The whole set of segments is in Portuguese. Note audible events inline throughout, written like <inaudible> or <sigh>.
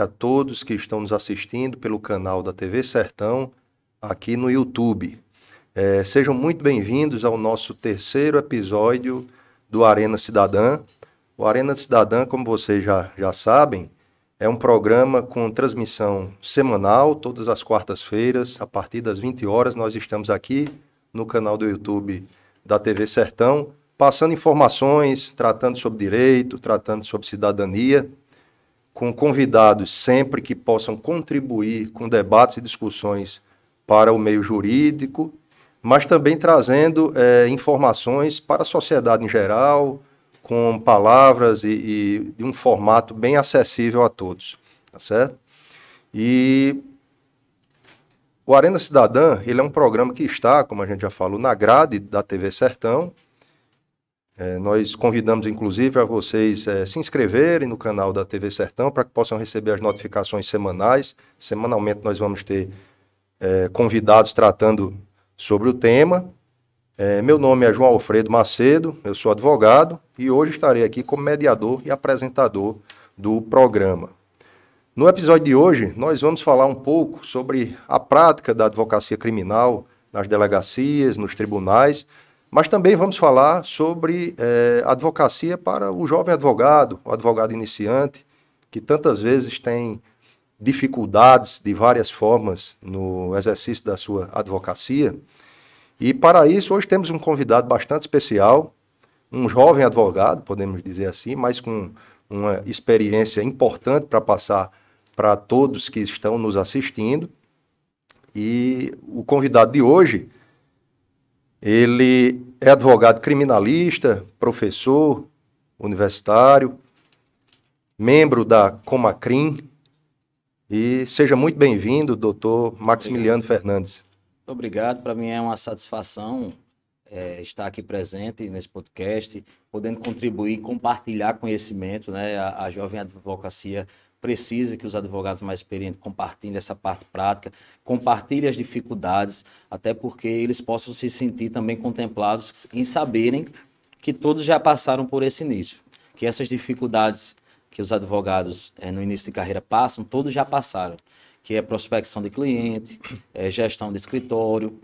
a todos que estão nos assistindo pelo canal da TV Sertão aqui no YouTube. É, sejam muito bem-vindos ao nosso terceiro episódio do Arena Cidadã. O Arena Cidadã, como vocês já, já sabem, é um programa com transmissão semanal, todas as quartas-feiras, a partir das 20 horas, nós estamos aqui no canal do YouTube da TV Sertão, passando informações, tratando sobre direito, tratando sobre cidadania, com convidados sempre que possam contribuir com debates e discussões para o meio jurídico, mas também trazendo é, informações para a sociedade em geral, com palavras e, e, de um formato bem acessível a todos, tá certo? E o Arena Cidadã, ele é um programa que está, como a gente já falou, na grade da TV Sertão, é, nós convidamos, inclusive, a vocês é, se inscreverem no canal da TV Sertão para que possam receber as notificações semanais. Semanalmente nós vamos ter é, convidados tratando sobre o tema. É, meu nome é João Alfredo Macedo, eu sou advogado e hoje estarei aqui como mediador e apresentador do programa. No episódio de hoje, nós vamos falar um pouco sobre a prática da advocacia criminal nas delegacias, nos tribunais mas também vamos falar sobre é, advocacia para o jovem advogado, o advogado iniciante, que tantas vezes tem dificuldades de várias formas no exercício da sua advocacia. E para isso, hoje temos um convidado bastante especial, um jovem advogado, podemos dizer assim, mas com uma experiência importante para passar para todos que estão nos assistindo. E o convidado de hoje ele é advogado criminalista, professor universitário, membro da Comacrim. E seja muito bem-vindo, doutor Maximiliano Obrigado. Fernandes. Muito obrigado. Para mim é uma satisfação é, estar aqui presente nesse podcast, podendo contribuir, compartilhar conhecimento. Né? A, a jovem advocacia precisa que os advogados mais experientes compartilhem essa parte prática, compartilhem as dificuldades, até porque eles possam se sentir também contemplados em saberem que todos já passaram por esse início, que essas dificuldades que os advogados é, no início de carreira passam, todos já passaram, que é prospecção de cliente, é gestão de escritório,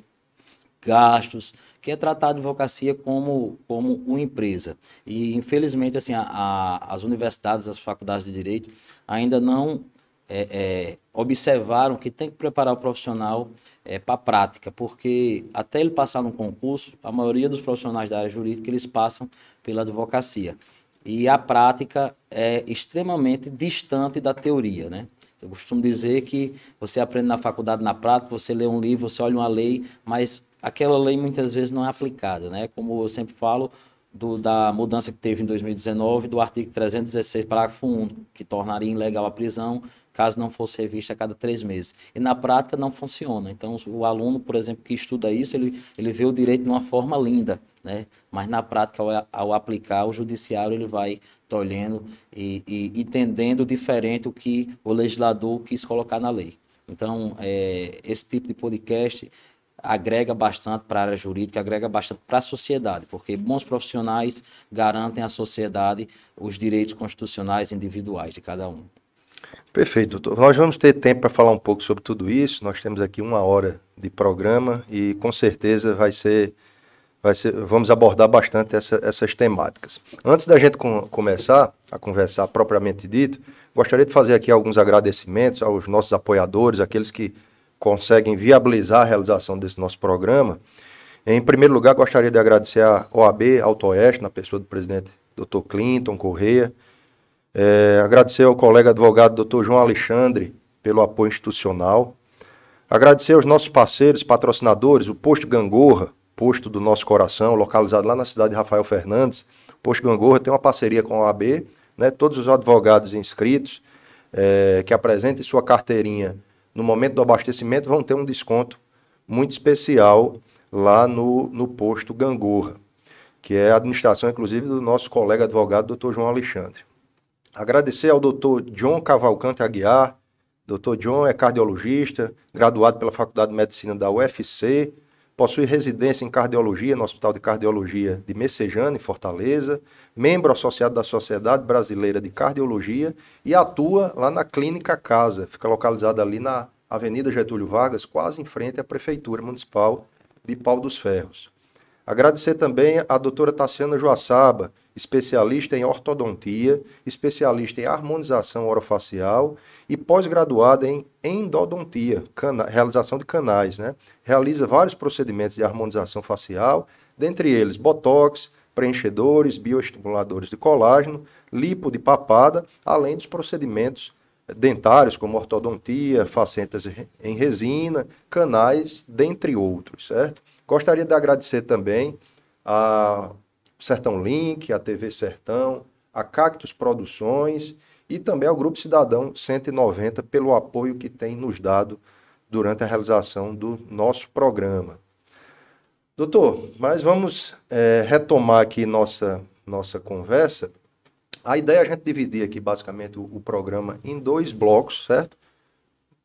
gastos, que é tratado a advocacia como, como uma empresa. E, infelizmente, assim, a, a, as universidades, as faculdades de direito ainda não é, é, observaram que tem que preparar o profissional é, para a prática, porque até ele passar no concurso, a maioria dos profissionais da área jurídica, eles passam pela advocacia. E a prática é extremamente distante da teoria, né? Eu costumo dizer que você aprende na faculdade, na prática, você lê um livro, você olha uma lei, mas aquela lei muitas vezes não é aplicada, né? Como eu sempre falo, do, da mudança que teve em 2019 do artigo 316, parágrafo 1, que tornaria ilegal a prisão caso não fosse revista a cada três meses. E na prática não funciona. Então, o aluno, por exemplo, que estuda isso, ele, ele vê o direito de uma forma linda, né? mas na prática, ao, ao aplicar, o judiciário ele vai tolhendo e, e entendendo diferente o que o legislador quis colocar na lei. Então, é, esse tipo de podcast agrega bastante para a área jurídica, agrega bastante para a sociedade, porque bons profissionais garantem à sociedade os direitos constitucionais individuais de cada um. Perfeito, doutor. Nós vamos ter tempo para falar um pouco sobre tudo isso. Nós temos aqui uma hora de programa e com certeza vai ser, vai ser vamos abordar bastante essa, essas temáticas. Antes da gente com, começar a conversar propriamente dito, gostaria de fazer aqui alguns agradecimentos aos nossos apoiadores, aqueles que conseguem viabilizar a realização desse nosso programa. Em primeiro lugar, gostaria de agradecer a OAB Alto Oeste, na pessoa do presidente Dr. Clinton Correia. É, agradecer ao colega advogado Dr. João Alexandre pelo apoio institucional. Agradecer aos nossos parceiros, patrocinadores, o Posto Gangorra, posto do nosso coração, localizado lá na cidade de Rafael Fernandes. O Posto Gangorra tem uma parceria com a OAB, né? todos os advogados inscritos é, que apresentem sua carteirinha no momento do abastecimento, vão ter um desconto muito especial lá no, no posto Gangorra, que é a administração, inclusive, do nosso colega advogado, doutor João Alexandre. Agradecer ao doutor John Cavalcante Aguiar. Doutor John é cardiologista, graduado pela Faculdade de Medicina da UFC, possui residência em cardiologia no Hospital de Cardiologia de Messejana, em Fortaleza, membro associado da Sociedade Brasileira de Cardiologia e atua lá na Clínica Casa, fica localizada ali na Avenida Getúlio Vargas, quase em frente à Prefeitura Municipal de Pau dos Ferros. Agradecer também à doutora Tassiana Joaçaba, especialista em ortodontia, especialista em harmonização orofacial e pós-graduada em endodontia, realização de canais, né? Realiza vários procedimentos de harmonização facial, dentre eles botox, preenchedores, bioestimuladores de colágeno, lipo de papada, além dos procedimentos dentários, como ortodontia, facetas em resina, canais, dentre outros, certo? Gostaria de agradecer também a Sertão Link, a TV Sertão, a Cactus Produções e também ao Grupo Cidadão 190 pelo apoio que tem nos dado durante a realização do nosso programa. Doutor, mas vamos é, retomar aqui nossa, nossa conversa. A ideia é a gente dividir aqui basicamente o, o programa em dois blocos, certo?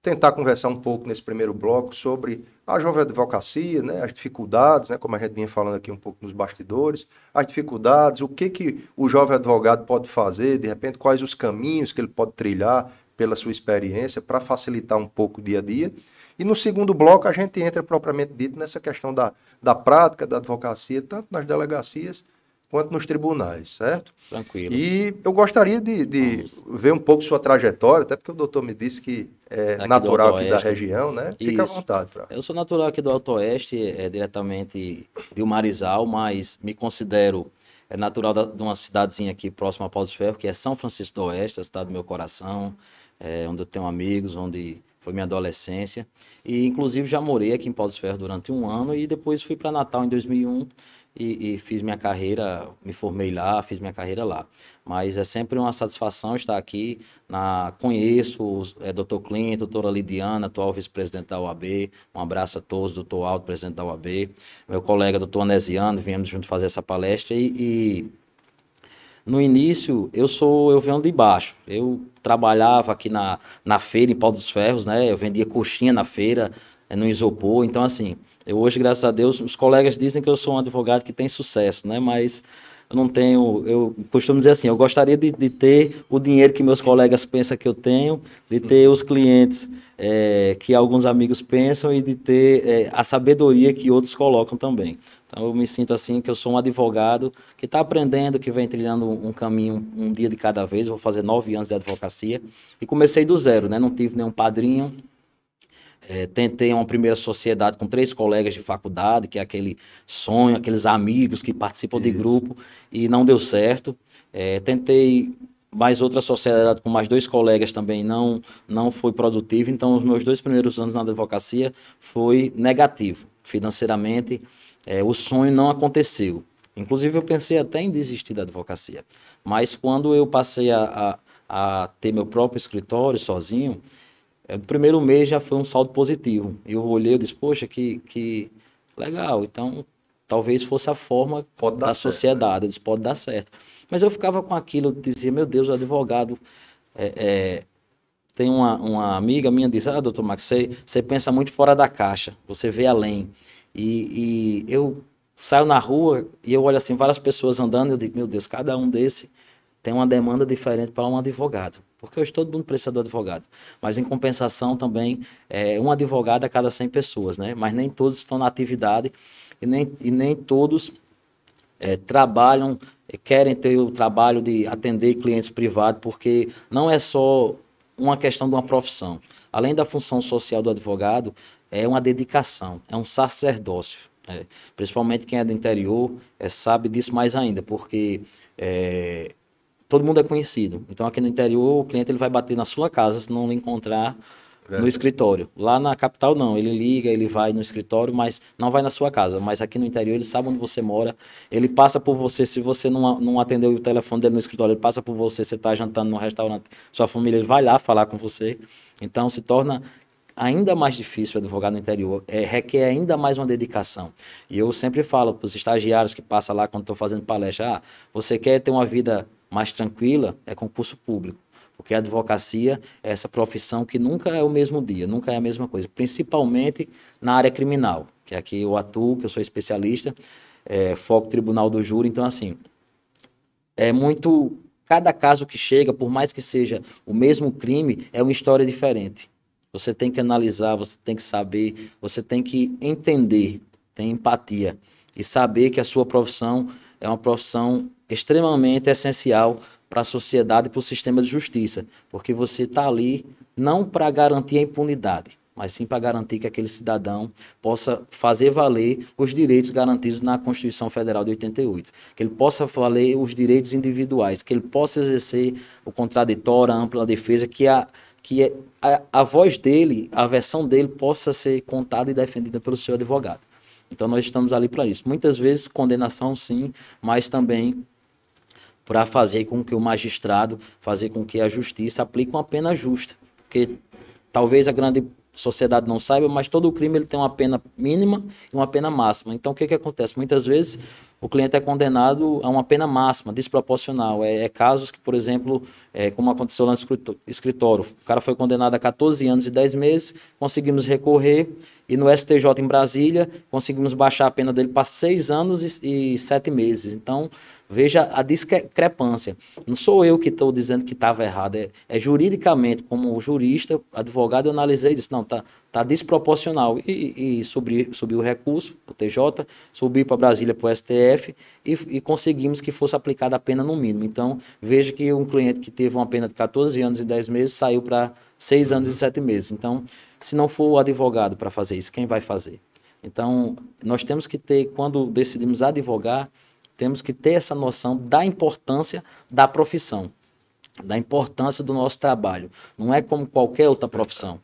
tentar conversar um pouco nesse primeiro bloco sobre a jovem advocacia, né, as dificuldades, né, como a gente vinha falando aqui um pouco nos bastidores, as dificuldades, o que, que o jovem advogado pode fazer, de repente, quais os caminhos que ele pode trilhar pela sua experiência para facilitar um pouco o dia a dia. E no segundo bloco a gente entra propriamente dito nessa questão da, da prática da advocacia, tanto nas delegacias quanto nos tribunais, certo? Tranquilo. E eu gostaria de, de ver um pouco sua trajetória, até porque o doutor me disse que é aqui natural aqui da região, né? Isso. Fica à vontade. Pra... Eu sou natural aqui do Alto Oeste, é, diretamente de Marizal, mas me considero é natural da, de uma cidadezinha aqui próxima a Paulo de Ferro, que é São Francisco do Oeste, a cidade do meu coração, é, onde eu tenho amigos, onde foi minha adolescência. E, inclusive, já morei aqui em Paulo de Ferro durante um ano e depois fui para Natal em 2001 e, e, fiz minha carreira, me formei lá, fiz minha carreira lá. Mas é sempre uma satisfação estar aqui. Na, conheço o é, doutor Clinton, doutora Lidiana, atual vice-presidente da UAB. Um abraço a todos, doutor Aldo, presidente da UAB. Meu colega, doutor Anesiano, viemos junto fazer essa palestra e, e no início eu sou eu venho de baixo. Eu trabalhava aqui na, na feira em Pau dos Ferros, né? Eu vendia coxinha na feira, é, no isopor. Então assim, eu hoje, graças a Deus, os colegas dizem que eu sou um advogado que tem sucesso, né? Mas eu não tenho, eu costumo dizer assim, eu gostaria de, de ter o dinheiro que meus colegas pensam que eu tenho, de ter os clientes é, que alguns amigos pensam e de ter é, a sabedoria que outros colocam também. Então eu me sinto assim que eu sou um advogado que está aprendendo, que vem trilhando um caminho um dia de cada vez. vou fazer nove anos de advocacia e comecei do zero, né? Não tive nenhum padrinho, é, tentei uma primeira sociedade com três colegas de faculdade, que é aquele sonho, aqueles amigos que participam Isso. de grupo, e não deu certo. É, tentei mais outra sociedade com mais dois colegas também, não, não foi produtivo. Então, os meus dois primeiros anos na advocacia foi negativo. Financeiramente, é, o sonho não aconteceu. Inclusive, eu pensei até em desistir da advocacia. Mas quando eu passei a, a, a ter meu próprio escritório sozinho, é, o primeiro mês já foi um saldo positivo. Eu olhei e disse, poxa, que, que legal. Então, talvez fosse a forma pode da sociedade. Certo, né? Eles podem dar certo. Mas eu ficava com aquilo, dizia, meu Deus, advogado. É, é... tem uma, uma amiga minha diz, ah, doutor Max, você, você pensa muito fora da caixa, você vê além. E, e eu saio na rua e eu olho assim, várias pessoas andando, eu digo, meu Deus, cada um desse tem uma demanda diferente para um advogado. Porque hoje todo mundo precisa do advogado. Mas, em compensação, também, é, um advogado a cada 100 pessoas, né? Mas nem todos estão na atividade e nem, e nem todos é, trabalham, é, querem ter o trabalho de atender clientes privados, porque não é só uma questão de uma profissão. Além da função social do advogado, é uma dedicação, é um sacerdócio. É, principalmente quem é do interior é, sabe disso mais ainda, porque é, todo mundo é conhecido. Então aqui no interior o cliente ele vai bater na sua casa se não encontrar no escritório. Lá na capital não, ele liga, ele vai no escritório, mas não vai na sua casa. Mas aqui no interior ele sabe onde você mora, ele passa por você. Se você não, não atendeu o telefone dele no escritório, ele passa por você. Você está jantando no restaurante, sua família ele vai lá falar com você. Então se torna ainda mais difícil advogar no interior, é, requer ainda mais uma dedicação. E eu sempre falo para os estagiários que passam lá quando estou fazendo palestra, ah, você quer ter uma vida mais tranquila é concurso público. Porque a advocacia é essa profissão que nunca é o mesmo dia, nunca é a mesma coisa, principalmente na área criminal, que é aqui eu atuo, que eu sou especialista, é, foco tribunal do júri, então assim, é muito, cada caso que chega, por mais que seja o mesmo crime, é uma história diferente. Você tem que analisar, você tem que saber, você tem que entender, tem empatia e saber que a sua profissão é uma profissão extremamente essencial para a sociedade e para o sistema de justiça, porque você está ali não para garantir a impunidade, mas sim para garantir que aquele cidadão possa fazer valer os direitos garantidos na Constituição Federal de 88, que ele possa valer os direitos individuais, que ele possa exercer o contraditório, a ampla defesa, que a que é, a, a voz dele, a versão dele possa ser contada e defendida pelo seu advogado. Então nós estamos ali para isso. Muitas vezes condenação sim, mas também para fazer com que o magistrado, fazer com que a justiça aplique uma pena justa. Porque talvez a grande sociedade não saiba, mas todo crime ele tem uma pena mínima e uma pena máxima. Então o que, que acontece? Muitas vezes o cliente é condenado a uma pena máxima, desproporcional. É, é casos que, por exemplo, é, como aconteceu lá no escritório, o cara foi condenado a 14 anos e 10 meses, conseguimos recorrer, e no STJ em Brasília, conseguimos baixar a pena dele para seis anos e, e sete meses. Então, veja a discrepância. Não sou eu que estou dizendo que estava errado. É, é, juridicamente, como jurista, advogado, eu analisei e disse, não, está tá desproporcional. E, e subi, subi o recurso para o TJ, subi para Brasília para o STF e, e conseguimos que fosse aplicada a pena no mínimo. Então, veja que um cliente que teve uma pena de 14 anos e 10 meses saiu para 6 anos e 7 meses. Então, se não for o advogado para fazer isso, quem vai fazer? Então, nós temos que ter, quando decidimos advogar, temos que ter essa noção da importância da profissão, da importância do nosso trabalho. Não é como qualquer outra profissão.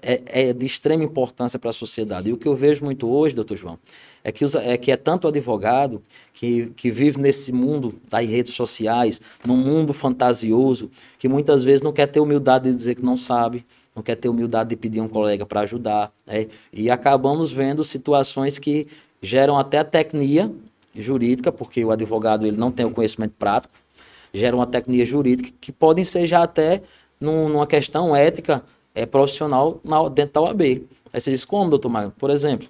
É, é, de extrema importância para a sociedade. E o que eu vejo muito hoje, doutor João, é que, usa, é, que é tanto advogado que, que vive nesse mundo das redes sociais, num mundo fantasioso, que muitas vezes não quer ter humildade de dizer que não sabe, não quer ter humildade de pedir um colega para ajudar. Né? E acabamos vendo situações que geram até a tecnia jurídica, porque o advogado ele não tem o conhecimento prático, geram uma tecnia jurídica que podem ser já até num, numa questão ética é, profissional na, dentro da OAB. Aí você diz, como, doutor Magno? Por exemplo,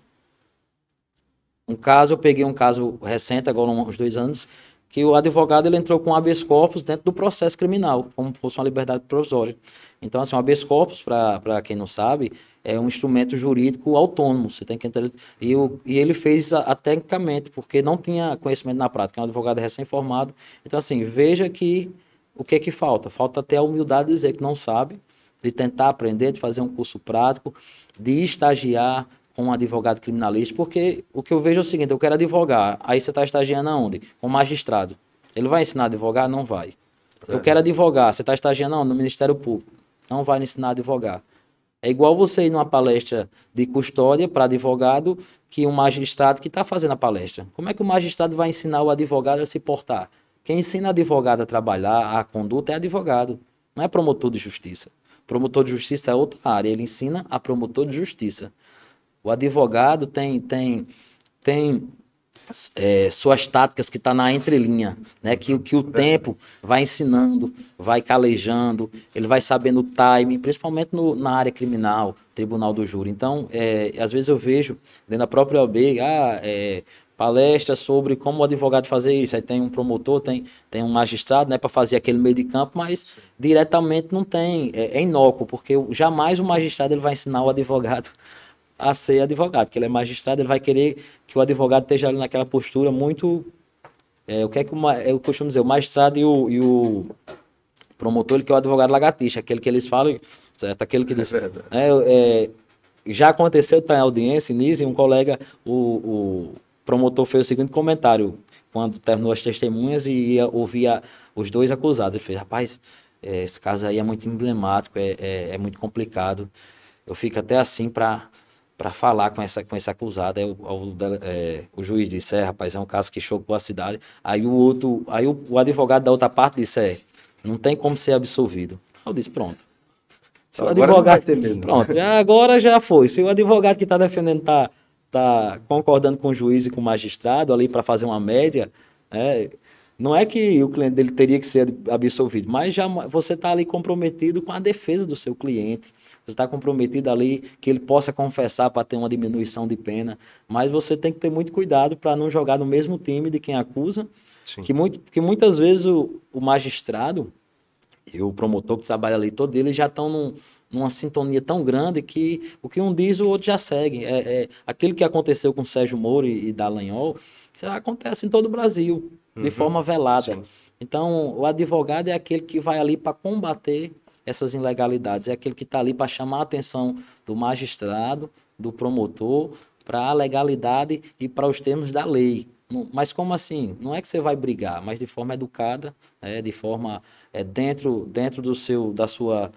um caso, eu peguei um caso recente, agora uns dois anos, que o advogado ele entrou com habeas corpus dentro do processo criminal, como fosse uma liberdade provisória. Então, assim, o habeas corpus, para quem não sabe, é um instrumento jurídico autônomo. Você tem que entrar, e, o, e ele fez a, a tecnicamente, porque não tinha conhecimento na prática, é um advogado recém-formado. Então, assim, veja que o que é que falta? Falta até a humildade de dizer que não sabe, de tentar aprender, de fazer um curso prático, de estagiar, com um advogado criminalista, porque o que eu vejo é o seguinte: eu quero advogar, aí você está estagiando aonde? Com magistrado. Ele vai ensinar a advogar? Não vai. É. Eu quero advogar, você está estagiando aonde? No Ministério Público. Não vai ensinar a advogar. É igual você ir numa palestra de custódia para advogado que um magistrado que está fazendo a palestra. Como é que o magistrado vai ensinar o advogado a se portar? Quem ensina advogado a trabalhar, a conduta, é advogado, não é promotor de justiça. Promotor de justiça é outra área, ele ensina a promotor de justiça. O advogado tem, tem, tem é, suas táticas que está na entrelinha, né? Que, que o tempo vai ensinando, vai calejando, ele vai sabendo o time, principalmente no, na área criminal, tribunal do júri. Então, é, às vezes eu vejo dentro da própria OB, ah, é, palestra sobre como o advogado fazer isso. Aí tem um promotor, tem, tem um magistrado, né, para fazer aquele meio de campo, mas diretamente não tem, é, é inócuo, porque jamais o magistrado ele vai ensinar o advogado a ser advogado, que ele é magistrado, ele vai querer que o advogado esteja ali naquela postura muito. É, o que é que uma, é, eu costumo dizer? O magistrado e o, e o promotor, ele que é o advogado lagartixa, aquele que eles falam, certo? Aquele que é diz. É é, já aconteceu, tá em audiência, Nise, um colega, o, o promotor fez o seguinte comentário quando terminou as testemunhas e ia ouvir os dois acusados. Ele fez, rapaz, é, esse caso aí é muito emblemático, é, é, é muito complicado. Eu fico até assim para para falar com, essa, com essa acusada Aí é o, é o, é, o, juiz disse, é, rapaz, é um caso que chocou a cidade. Aí o outro, aí o, o advogado da outra parte disse, é, não tem como ser absolvido. Eu disse, pronto. Se o advogado. Pronto, já, agora já foi. Se o advogado que está defendendo está tá concordando com o juiz e com o magistrado ali para fazer uma média, É, não é que o cliente dele teria que ser absolvido, mas já você está ali comprometido com a defesa do seu cliente. Você está comprometido ali que ele possa confessar para ter uma diminuição de pena. Mas você tem que ter muito cuidado para não jogar no mesmo time de quem acusa. Sim. Que, muito, que muitas vezes o, o, magistrado e o promotor que trabalha ali todo ele já estão num, numa sintonia tão grande que o que um diz, o outro já segue. É, é aquilo que aconteceu com Sérgio Moro e, e Dallagnol, isso acontece em todo o Brasil. Uhum. de forma velada. Sim. Então, o advogado é aquele que vai ali para combater essas ilegalidades, é aquele que está ali para chamar a atenção do magistrado, do promotor, para a legalidade e para os termos da lei. Mas como assim? Não é que você vai brigar, mas de forma educada, né, de forma é, dentro, dentro do seu, da sua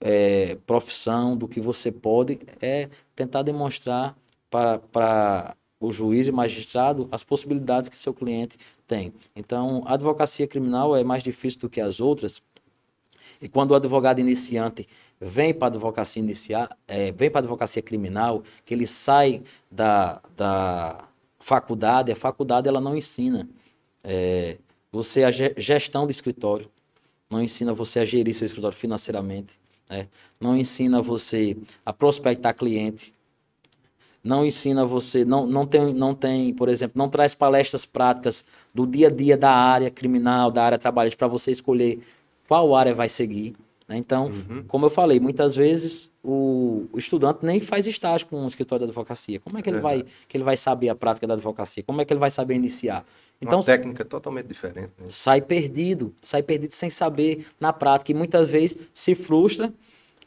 é, profissão, do que você pode, é tentar demonstrar para o juiz e magistrado as possibilidades que seu cliente tem. Então, a advocacia criminal é mais difícil do que as outras. E quando o advogado iniciante vem para a advocacia iniciar, é, vem para advocacia criminal, que ele sai da, da faculdade, a faculdade ela não ensina é, você a gestão do escritório, não ensina você a gerir seu escritório financeiramente, né? não ensina você a prospectar cliente, não ensina você, não, não, tem, não tem, por exemplo, não traz palestras práticas do dia a dia da área criminal, da área trabalhista, para você escolher qual área vai seguir. Né? Então, uhum. como eu falei, muitas vezes o, o, estudante nem faz estágio com um escritório de advocacia. Como é que ele, é. vai, que ele vai saber a prática da advocacia? Como é que ele vai saber iniciar? Então, Uma técnica totalmente diferente. Né? Sai perdido, sai perdido sem saber na prática e muitas vezes se frustra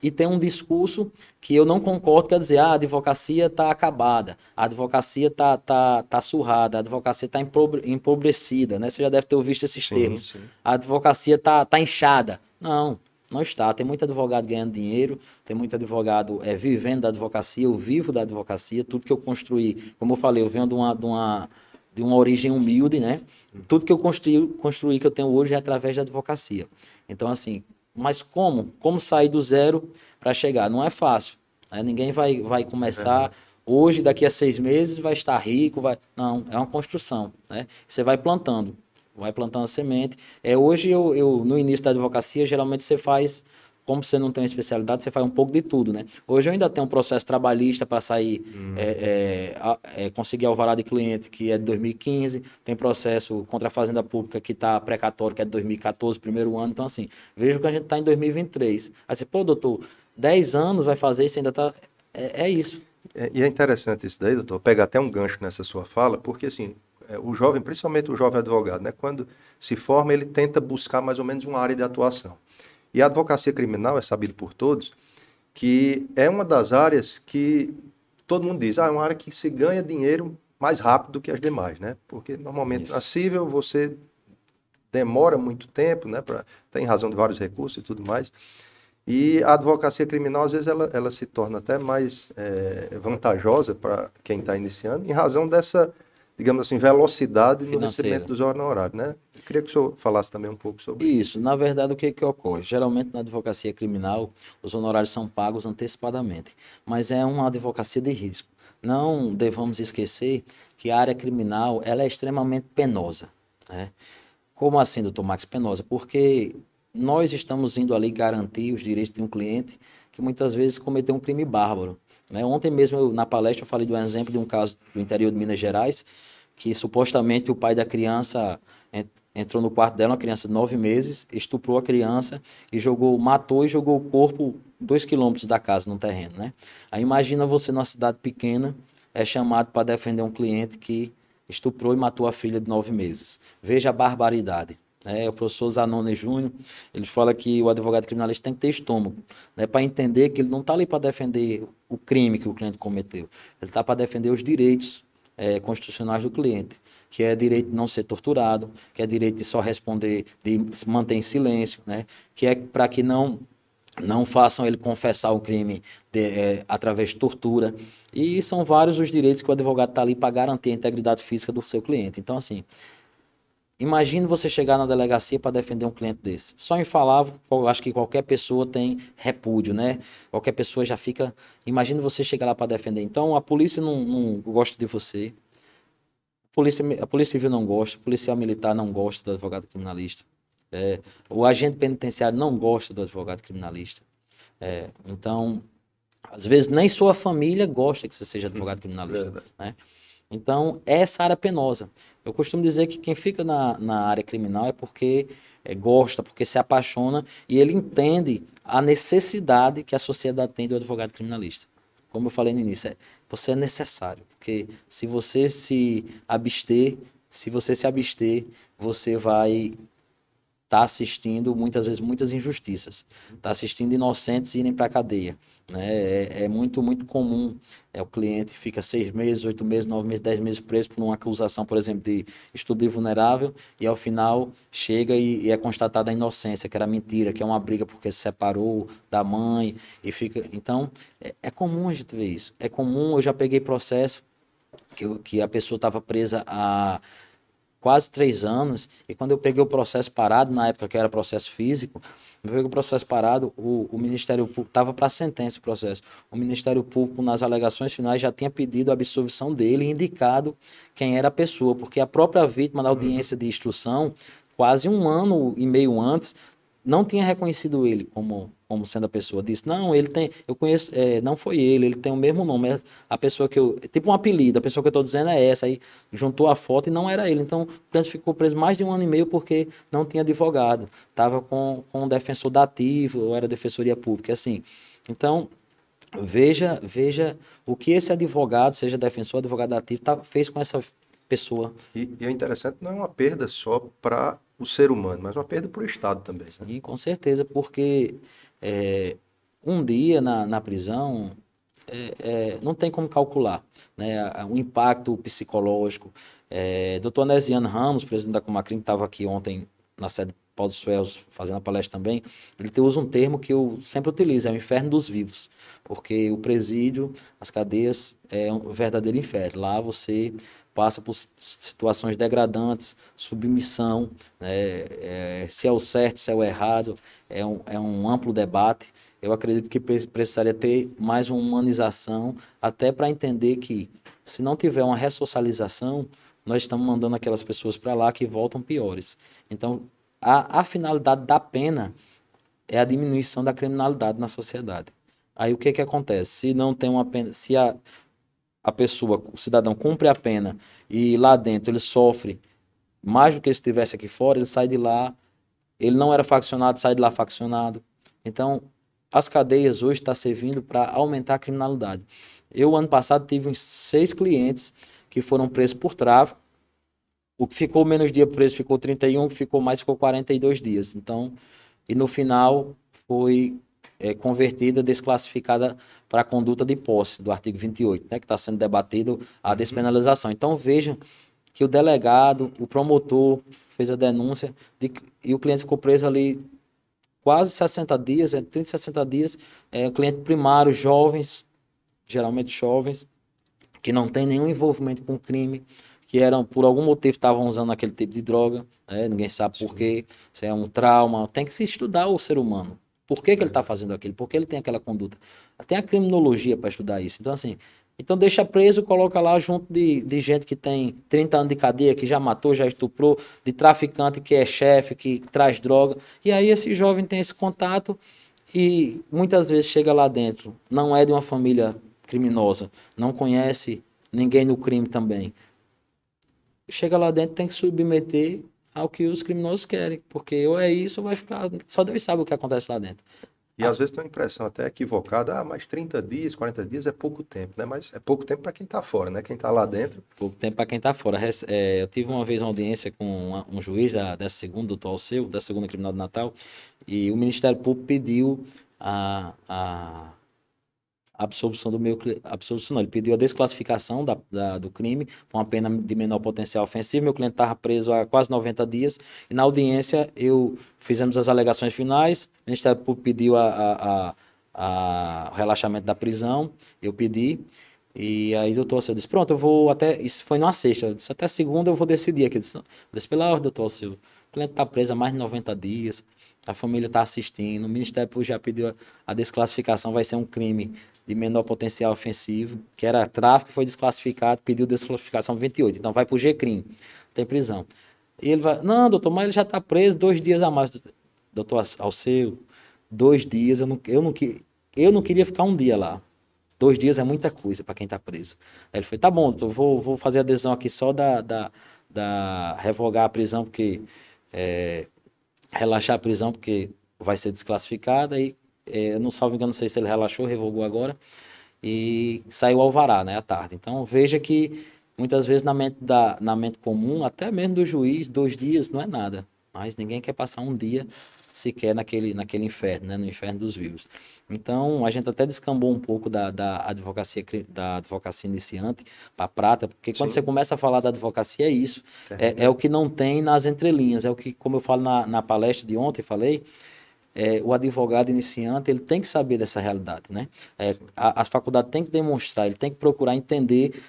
e tem um discurso que eu não concordo, quer dizer, ah, a advocacia está acabada, a advocacia está tá, tá surrada, a advocacia está empobrecida, né? Você já deve ter ouvido esses sim, termos. Sim. A advocacia está tá inchada. Não, não está. Tem muito advogado ganhando dinheiro, tem muito advogado é, vivendo da advocacia, eu vivo da advocacia, tudo que eu construí, como eu falei, eu venho de uma, de uma, de uma origem humilde, né? Tudo que eu construí, construí que eu tenho hoje é através da advocacia. Então, assim, mas como? Como sair do zero para chegar? Não é fácil. Né? Ninguém vai, vai começar é hoje, daqui a seis meses, vai estar rico. Vai... Não, é uma construção. Né? Você vai plantando, vai plantando a semente. É, hoje, eu, eu, no início da advocacia, geralmente você faz como você não tem uma especialidade, você faz um pouco de tudo, né? Hoje eu ainda tenho um processo trabalhista para sair, hum. é, é, é, conseguir alvará de cliente, que é de 2015, tem processo contra a Fazenda Pública que está precatório, que é de 2014, primeiro ano. Então, assim, vejo que a gente está em 2023. Aí você, pô, doutor, 10 anos vai fazer isso, ainda está. É, é isso. É, e é interessante isso daí, doutor. Pega até um gancho nessa sua fala, porque assim, é, o jovem, principalmente o jovem advogado, né, quando se forma, ele tenta buscar mais ou menos uma área de atuação. E a advocacia criminal é sabido por todos que é uma das áreas que todo mundo diz, ah, é uma área que se ganha dinheiro mais rápido do que as demais, né? Porque normalmente na civil você demora muito tempo, né? para tem razão de vários recursos e tudo mais. E a advocacia criminal, às vezes, ela, ela se torna até mais é, vantajosa para quem está iniciando, em razão dessa digamos assim, velocidade Financeira. no recebimento dos honorários, né? Eu queria que o senhor falasse também um pouco sobre isso. Isso, na verdade, o que, é que ocorre? Geralmente, na advocacia criminal, os honorários são pagos antecipadamente, mas é uma advocacia de risco. Não devamos esquecer que a área criminal ela é extremamente penosa. Né? Como assim, doutor Max, penosa? Porque nós estamos indo ali garantir os direitos de um cliente que muitas vezes cometeu um crime bárbaro. Né? Ontem mesmo, eu, na palestra, eu falei de um exemplo de um caso do interior de Minas Gerais, que supostamente o pai da criança entrou no quarto dela, uma criança de nove meses, estuprou a criança e jogou, matou e jogou o corpo dois quilômetros da casa, no terreno, né? Aí imagina você numa cidade pequena, é chamado para defender um cliente que estuprou e matou a filha de nove meses. Veja a barbaridade. É, o professor Zanone Júnior, ele fala que o advogado criminalista tem que ter estômago, né, para entender que ele não está ali para defender o crime que o cliente cometeu, ele está para defender os direitos é, constitucionais do cliente, que é direito de não ser torturado, que é direito de só responder, de se manter em silêncio, né, que é para que não não façam ele confessar o crime de, é, através de tortura. E são vários os direitos que o advogado está ali para garantir a integridade física do seu cliente. Então, assim, Imagina você chegar na delegacia para defender um cliente desse. Só em falar, acho que qualquer pessoa tem repúdio, né? Qualquer pessoa já fica. Imagina você chegar lá para defender. Então a polícia não, não gosta de você. A polícia, a polícia civil não gosta, O policial militar não gosta do advogado criminalista. É, o agente penitenciário não gosta do advogado criminalista. É, então, às vezes nem sua família gosta que você seja advogado criminalista. Né? Então, essa área é penosa. Eu costumo dizer que quem fica na, na área criminal é porque é, gosta, porque se apaixona e ele entende a necessidade que a sociedade tem do advogado criminalista. Como eu falei no início, é, você é necessário, porque se você se abster, se você se abster, você vai estar tá assistindo muitas vezes muitas injustiças, está assistindo inocentes irem para a cadeia né? É, é, muito, muito comum. É, o cliente fica seis meses, oito meses, nove meses, dez meses preso por uma acusação, por exemplo, de estudo vulnerável, e ao final chega e, e, é constatada a inocência, que era mentira, que é uma briga porque se separou da mãe e fica. Então, é, é comum a gente ver isso. É comum, eu já peguei processo que, que a pessoa estava presa a quase três anos, e quando eu peguei o processo parado, na época que era processo físico, Veio o processo parado, o, o Ministério Público, estava para sentença o processo, o Ministério Público, nas alegações finais, já tinha pedido a absolvição dele e indicado quem era a pessoa, porque a própria vítima na audiência de instrução, quase um ano e meio antes, não tinha reconhecido ele como como sendo a pessoa disse, não, ele tem, eu conheço, é, não foi ele, ele tem o mesmo nome, a pessoa que eu, tipo um apelido, a pessoa que eu estou dizendo é essa, aí juntou a foto e não era ele, então o cliente ficou preso mais de um ano e meio porque não tinha advogado, estava com, com um defensor dativo, ou era defensoria pública, assim, então veja, veja o que esse advogado, seja defensor, advogado dativo, tá, fez com essa pessoa. E, e é interessante, não é uma perda só para o ser humano, mas uma perda para o Estado também. Né? Sim, né? com certeza, porque é, um dia na, na prisão é, é, não tem como calcular né, o impacto psicológico. É, Dr. Anesiano Ramos, presidente da Comacrim, estava aqui ontem na sede Paulo Suels fazendo a palestra também, ele usa um termo que eu sempre utilizo, é o inferno dos vivos, porque o presídio, as cadeias, é um verdadeiro inferno. Lá você passa por situações degradantes, submissão, né, é, se é o certo, se é o errado, é um, é um amplo debate. Eu acredito que precisaria ter mais uma humanização, até para entender que se não tiver uma ressocialização, nós estamos mandando aquelas pessoas para lá que voltam piores. Então, a, a finalidade da pena é a diminuição da criminalidade na sociedade. Aí o que, que acontece? Se não tem uma pena, se a, a pessoa, o cidadão cumpre a pena e lá dentro ele sofre mais do que se estivesse aqui fora, ele sai de lá, ele não era faccionado, sai de lá faccionado. Então, as cadeias hoje estão tá servindo para aumentar a criminalidade. Eu, ano passado, tive uns seis clientes que foram presos por tráfico. O que ficou menos dia preso ficou 31, o que ficou mais ficou 42 dias. Então, e no final foi é, convertida, desclassificada para a conduta de posse, do artigo 28, né, que está sendo debatido a uhum. despenalização. Então vejam que o delegado, o promotor fez a denúncia de, e o cliente ficou preso ali quase 60 dias, entre é, 30 e 60 dias, é, o cliente primário, jovens, geralmente jovens, que não tem nenhum envolvimento com crime, que eram por algum motivo estavam usando aquele tipo de droga, né? ninguém sabe por quê, se é um trauma, tem que se estudar o ser humano. Por que, que ele está é. fazendo aquilo? Por que ele tem aquela conduta? Tem a criminologia para estudar isso. Então, assim, então deixa preso, coloca lá junto de, de gente que tem 30 anos de cadeia, que já matou, já estuprou, de traficante que é chefe, que traz droga. E aí esse jovem tem esse contato e muitas vezes chega lá dentro, não é de uma família criminosa, não conhece ninguém no crime também. Chega lá dentro, tem que submeter ao que os criminosos querem, porque ou é isso ou vai ficar. Só Deus sabe o que acontece lá dentro. E às vezes tem uma impressão até equivocada, ah, mas 30 dias, 40 dias é pouco tempo, né? Mas é pouco tempo para quem está fora, né? Quem está lá dentro. Pouco tempo para quem está fora. É, eu tive uma vez uma audiência com uma, um juiz da, segunda, do Seu, da segunda criminal de Natal, e o Ministério Público pediu a, a absolvição do meu absolvição não, ele pediu a desclassificação da, da, do crime com uma pena de menor potencial ofensivo. Meu cliente estava preso há quase 90 dias e na audiência eu fizemos as alegações finais, o Ministério Público pediu a, a, a, a, o relaxamento da prisão, eu pedi. E aí, doutor, eu disse, pronto, eu vou até. Isso foi numa sexta. Eu disse, até segunda eu vou decidir aqui. Eu disse, eu disse pela ordem, doutor, seu o cliente está preso há mais de 90 dias, a família está assistindo, o Ministério Público já pediu a desclassificação, vai ser um crime de menor potencial ofensivo, que era tráfico, foi desclassificado, pediu desclassificação 28. Então vai para o crim tem prisão. E ele vai, não, doutor, mas ele já está preso dois dias a mais. Doutor Alceu, dois dias, eu não, eu não, eu não queria ficar um dia lá. Dois dias é muita coisa para quem está preso. Aí ele foi, tá bom, doutor, vou, vou fazer adesão aqui só da, da, da revogar a prisão, porque é, relaxar a prisão, porque vai ser desclassificada e é, não salvo engano, não sei se ele relaxou, revogou agora, e saiu alvará, né, à tarde. Então veja que muitas vezes na mente, da, na mente comum, até mesmo do juiz, dois dias não é nada, mas ninguém quer passar um dia sequer naquele, naquele inferno, né, no inferno dos vivos. Então, a gente até descambou um pouco da, da advocacia da advocacia iniciante para prata, porque quando Sim. você começa a falar da advocacia é isso, é, é, o que não tem nas entrelinhas, é o que, como eu falo na, na palestra de ontem, falei, é, o advogado iniciante ele tem que saber dessa realidade, né? É, a, a faculdade tem que demonstrar, ele tem que procurar entender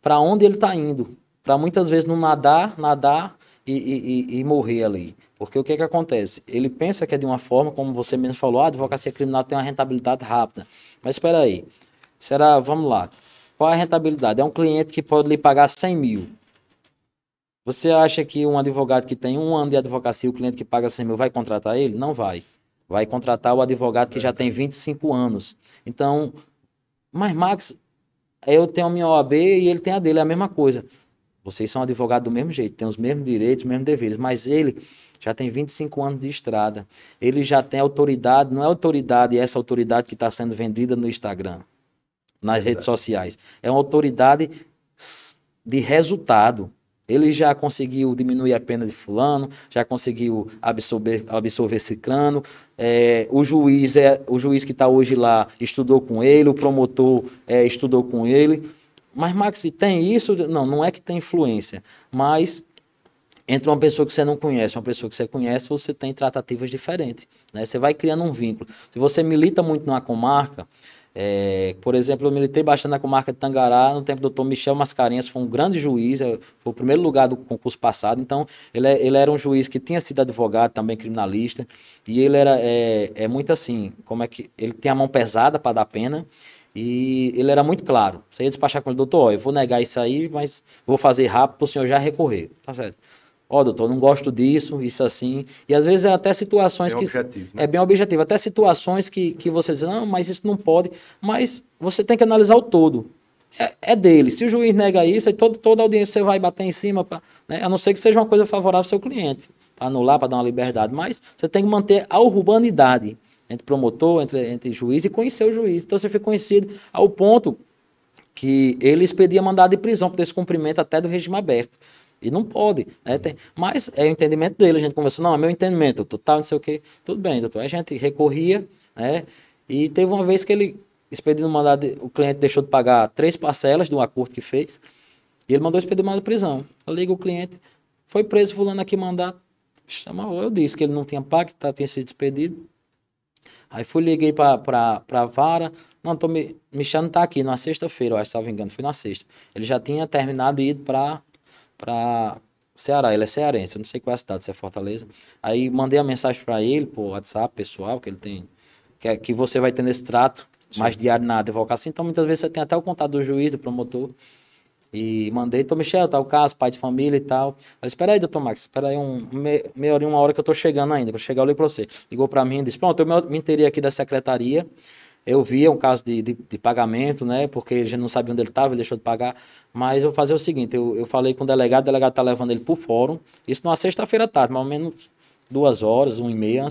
para onde ele está indo, para muitas vezes não nadar, nadar e, e, e, morrer ali. Porque o que, é que acontece? Ele pensa que é de uma forma, como você mesmo falou, a ah, advocacia criminal tem uma rentabilidade rápida. Mas espera aí, será, vamos lá, qual é a rentabilidade? É um cliente que pode lhe pagar 100 mil. Você acha que um advogado que tem um ano de advocacia, o cliente que paga 100 mil, vai contratar ele? Não vai. Vai contratar o advogado que já tem 25 anos. Então, mas Max, eu tenho a minha OAB e ele tem a dele, é a mesma coisa. Vocês são advogados do mesmo jeito, têm os mesmos direitos, os mesmos deveres, mas ele já tem 25 anos de estrada. Ele já tem autoridade, não é autoridade, é essa autoridade que está sendo vendida no Instagram, nas é redes sociais. É uma autoridade de resultado. Ele já conseguiu diminuir a pena de fulano, já conseguiu absorver, absorver ciclano. É, o juiz é o juiz que está hoje lá estudou com ele, o promotor é, estudou com ele. Mas Max, tem isso? Não, não é que tem influência, mas entre uma pessoa que você não conhece uma pessoa que você conhece, você tem tratativas diferentes. Né? Você vai criando um vínculo. Se você milita muito numa comarca, é, por exemplo, eu militei bastante na comarca de Tangará, no tempo do Dr. Michel Mascarenhas, foi um grande juiz, é, foi o primeiro lugar do concurso passado, então ele, é, ele era um juiz que tinha sido advogado, também criminalista, e ele era é, é muito assim, como é que ele tem a mão pesada para dar pena, e ele era muito claro, você ia despachar com ele, doutor, ó, eu vou negar isso aí, mas vou fazer rápido para o senhor já recorrer, tá certo? ó, oh, doutor, não gosto disso, isso assim. E às vezes é até situações bem que. Objetivo, né? É bem objetivo. Até situações que, que você diz, não, mas isso não pode. Mas você tem que analisar o todo. É, é dele. Se o juiz nega isso, aí todo, toda a audiência você vai bater em cima, pra, né? a não ser que seja uma coisa favorável ao seu cliente, para anular, para dar uma liberdade. Mas você tem que manter a urbanidade entre promotor, entre, entre juiz e conhecer o juiz. Então você fica conhecido ao ponto que ele expedia mandado de prisão por descumprimento até do regime aberto. E não pode. Né? Tem, mas é o entendimento dele. A gente conversou, não, é meu entendimento, doutor, tá, não sei o quê. Tudo bem, doutor. Aí a gente recorria, né? E teve uma vez que ele, expedindo mandado, o cliente deixou de pagar três parcelas de um acordo que fez. E ele mandou expedir mandado de prisão. Liga ligo o cliente, foi preso fulano aqui mandado. Chama, eu disse que ele não tinha pago, que tá, tinha sido despedido. Aí fui, liguei para a vara. Não, tô me, Michel não tá aqui, na sexta-feira, eu acho, se não me engano, foi na sexta. Ele já tinha terminado e ido para para Ceará, ele é cearense, eu não sei qual é a cidade, se é Fortaleza. Aí mandei a mensagem para ele, por WhatsApp pessoal, que ele tem, que, é, que você vai ter nesse trato Sim. mais diário na advocacia. Então, muitas vezes você tem até o contato do juiz, do promotor. E mandei, tô Michel, tá o caso, pai de família e tal. Aí, espera aí, doutor Max, espera aí um, me, meia hora, uma hora que eu tô chegando ainda. Quando chegar, eu ligo pra você. Ligou pra mim e disse, pronto, eu me, me aqui da secretaria eu via um caso de, de, de pagamento, né? Porque ele já não sabia onde ele estava, ele deixou de pagar. Mas eu vou fazer o seguinte: eu, eu falei com o delegado, o delegado está levando ele para o fórum. Isso numa sexta-feira à tarde, mais ou menos duas horas, uma e meia.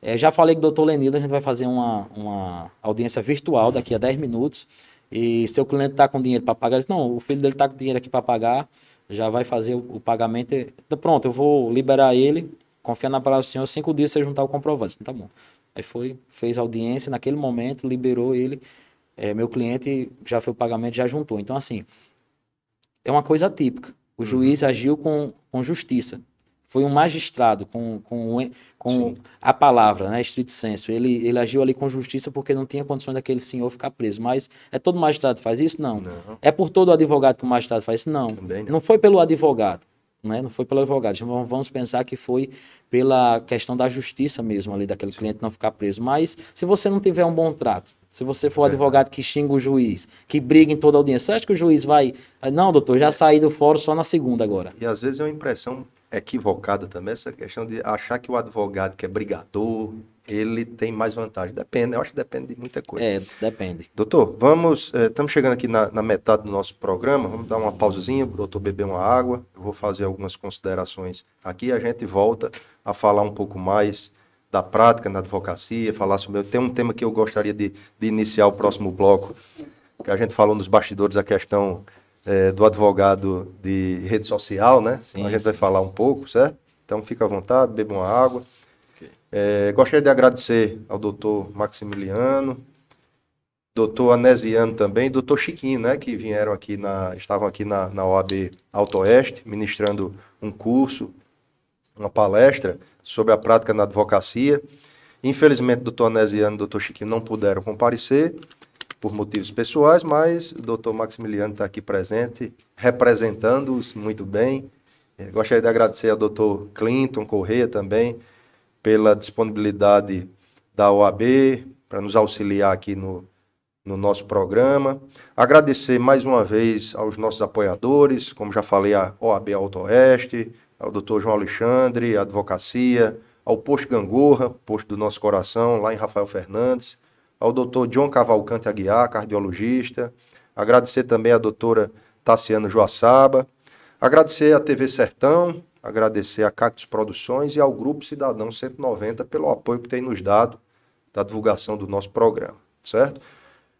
É, já falei com o doutor Lenildo, a gente vai fazer uma, uma audiência virtual daqui a 10 minutos. E seu cliente está com dinheiro para pagar, ele disse, não, o filho dele está com dinheiro aqui para pagar, já vai fazer o, o pagamento. Então, pronto, eu vou liberar ele, confiar na palavra do senhor, cinco dias você juntar o comprovante. Então, tá bom. Aí foi, fez audiência, naquele momento liberou ele, é, meu cliente já foi o pagamento, já juntou. Então, assim, é uma coisa típica. O uhum. juiz agiu com, com justiça. Foi um magistrado com, com, com a palavra, né? Estrito senso. Ele, ele agiu ali com justiça porque não tinha condições daquele senhor ficar preso. Mas é todo magistrado que faz isso? Não. não. É por todo advogado que o magistrado faz isso? Não. não. Não foi pelo advogado. Né? Não foi pelo advogado. Então, vamos pensar que foi pela questão da justiça mesmo ali, daquele cliente não ficar preso. Mas se você não tiver um bom trato, se você for um advogado que xinga o juiz, que briga em toda a audiência, você acha que o juiz vai. Ah, não, doutor, já é. saí do fórum só na segunda agora. E às vezes é uma impressão equivocada também, essa questão de achar que o advogado que é brigador, ele tem mais vantagem. Depende, né? eu acho que depende de muita coisa. É, depende. Doutor, vamos, estamos eh, chegando aqui na, na, metade do nosso programa, vamos dar uma pausazinha, o doutor beber uma água, eu vou fazer algumas considerações aqui, a gente volta a falar um pouco mais da prática na advocacia, falar sobre, tem um tema que eu gostaria de, de iniciar o próximo bloco, que a gente falou nos bastidores, a questão eh, do advogado de rede social, né? Sim, então a gente sim. vai falar um pouco, certo? Então fica à vontade, beba uma água. É, gostaria de agradecer ao doutor Maximiliano, doutor Anesiano também, doutor Chiquinho, né, que vieram aqui na, estavam aqui na, na OAB Alto Oeste, ministrando um curso, uma palestra sobre a prática na advocacia. Infelizmente, doutor Anesiano e doutor Chiquinho não puderam comparecer por motivos pessoais, mas o doutor Maximiliano está aqui presente, representando-os muito bem. É, gostaria de agradecer ao doutor Clinton Correia também, pela disponibilidade da OAB para nos auxiliar aqui no, no nosso programa. Agradecer mais uma vez aos nossos apoiadores, como já falei, a OAB Alto Oeste, ao Dr. João Alexandre, a Advocacia, ao Posto Gangorra, posto do nosso coração, lá em Rafael Fernandes, ao Dr. John Cavalcante Aguiar, cardiologista. Agradecer também à doutora Tassiana Joaçaba. Agradecer à TV Sertão, agradecer a Cactus Produções e ao Grupo Cidadão 190 pelo apoio que tem nos dado da divulgação do nosso programa, certo?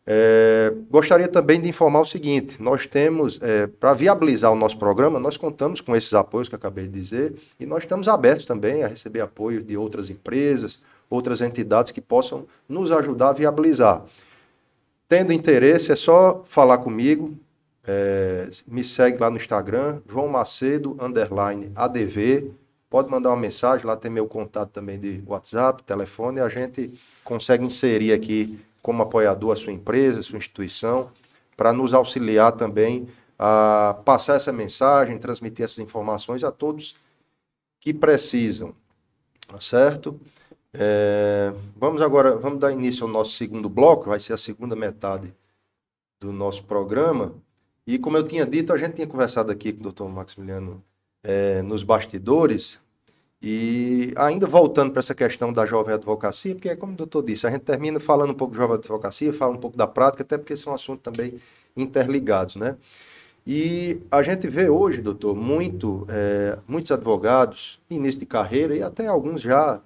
É, gostaria também de informar o seguinte: nós temos, é, para viabilizar o nosso programa, nós contamos com esses apoios que acabei de dizer e nós estamos abertos também a receber apoio de outras empresas, outras entidades que possam nos ajudar a viabilizar. Tendo interesse, é só falar comigo, é, me segue lá no Instagram, João Macedo, underline ADV. Pode mandar uma mensagem, lá tem meu contato também de WhatsApp, telefone, e a gente consegue inserir aqui como apoiador a sua empresa, a sua instituição, para nos auxiliar também a passar essa mensagem, transmitir essas informações a todos que precisam, tá certo? É, vamos agora, vamos dar início ao nosso segundo bloco, vai ser a segunda metade do nosso programa. E como eu tinha dito, a gente tinha conversado aqui com o doutor Maximiliano é, nos bastidores. E ainda voltando para essa questão da jovem advocacia, porque, como o doutor disse, a gente termina falando um pouco de jovem advocacia, fala um pouco da prática, até porque são assuntos também interligados, né? E a gente vê hoje, doutor, muito, é, muitos advogados, início de carreira e até alguns já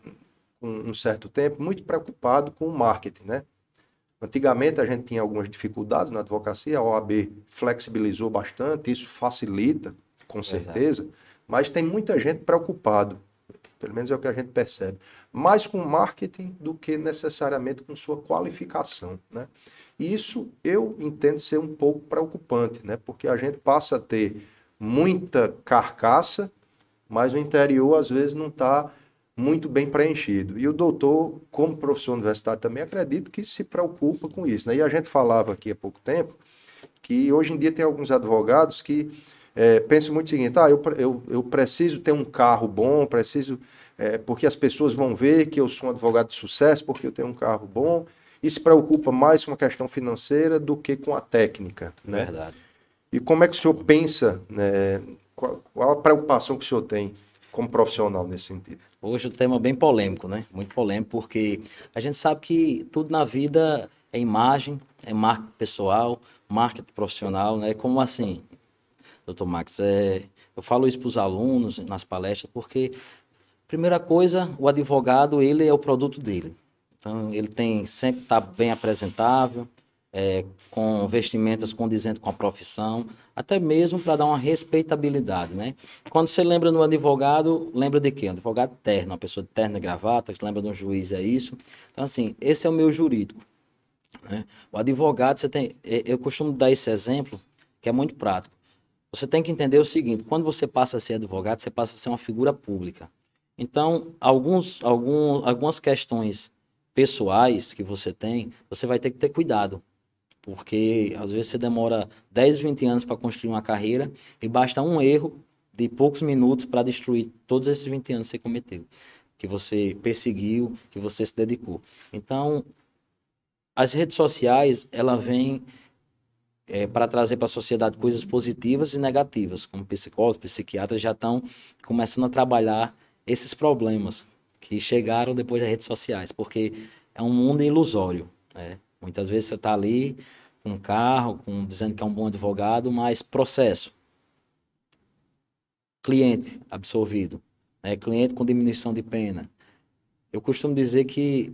com um certo tempo, muito preocupados com o marketing, né? Antigamente a gente tinha algumas dificuldades na advocacia, a OAB flexibilizou bastante, isso facilita, com certeza, Verdade. mas tem muita gente preocupado, pelo menos é o que a gente percebe, mais com marketing do que necessariamente com sua qualificação, né? E isso eu entendo ser um pouco preocupante, né? Porque a gente passa a ter muita carcaça, mas o interior às vezes não está muito bem preenchido. E o doutor, como professor universitário também, acredito que se preocupa com isso. Né? E a gente falava aqui há pouco tempo que hoje em dia tem alguns advogados que é, pensam muito o seguinte, ah, eu, eu, eu preciso ter um carro bom, preciso... É, porque as pessoas vão ver que eu sou um advogado de sucesso, porque eu tenho um carro bom, e se preocupa mais com a questão financeira do que com a técnica. Né? Verdade. E como é que o senhor pensa, né, qual, qual a preocupação que o senhor tem como profissional nesse sentido? Hoje o tema é bem polêmico, né? Muito polêmico, porque a gente sabe que tudo na vida é imagem, é marketing pessoal, marketing profissional, né? Como assim, doutor Max? É, eu falo isso para os alunos nas palestras, porque, primeira coisa, o advogado, ele é o produto dele. Então, ele tem sempre estar tá bem apresentável, é, com vestimentas condizentes com a profissão, até mesmo para dar uma respeitabilidade, né? Quando você lembra no advogado, lembra de quê? Um advogado terno, uma pessoa de terno e gravata, lembra de um juiz, é isso. Então, assim, esse é o meu jurídico. Né? O advogado, você tem, eu costumo dar esse exemplo, que é muito prático. Você tem que entender o seguinte, quando você passa a ser advogado, você passa a ser uma figura pública. Então, alguns, algum, algumas questões pessoais que você tem, você vai ter que ter cuidado porque às vezes você demora 10, 20 anos para construir uma carreira e basta um erro de poucos minutos para destruir todos esses 20 anos que você cometeu, que você perseguiu, que você se dedicou. Então, as redes sociais, ela vem é, eh, para trazer para a sociedade coisas positivas e negativas, como psicólogos, psiquiatras já estão começando a trabalhar esses problemas que chegaram depois das redes sociais, porque é um mundo ilusório. Né? Muitas vezes você está ali com um carro, com, dizendo que é um bom advogado, mas processo. Cliente absolvido. Né? Cliente com diminuição de pena. Eu costumo dizer que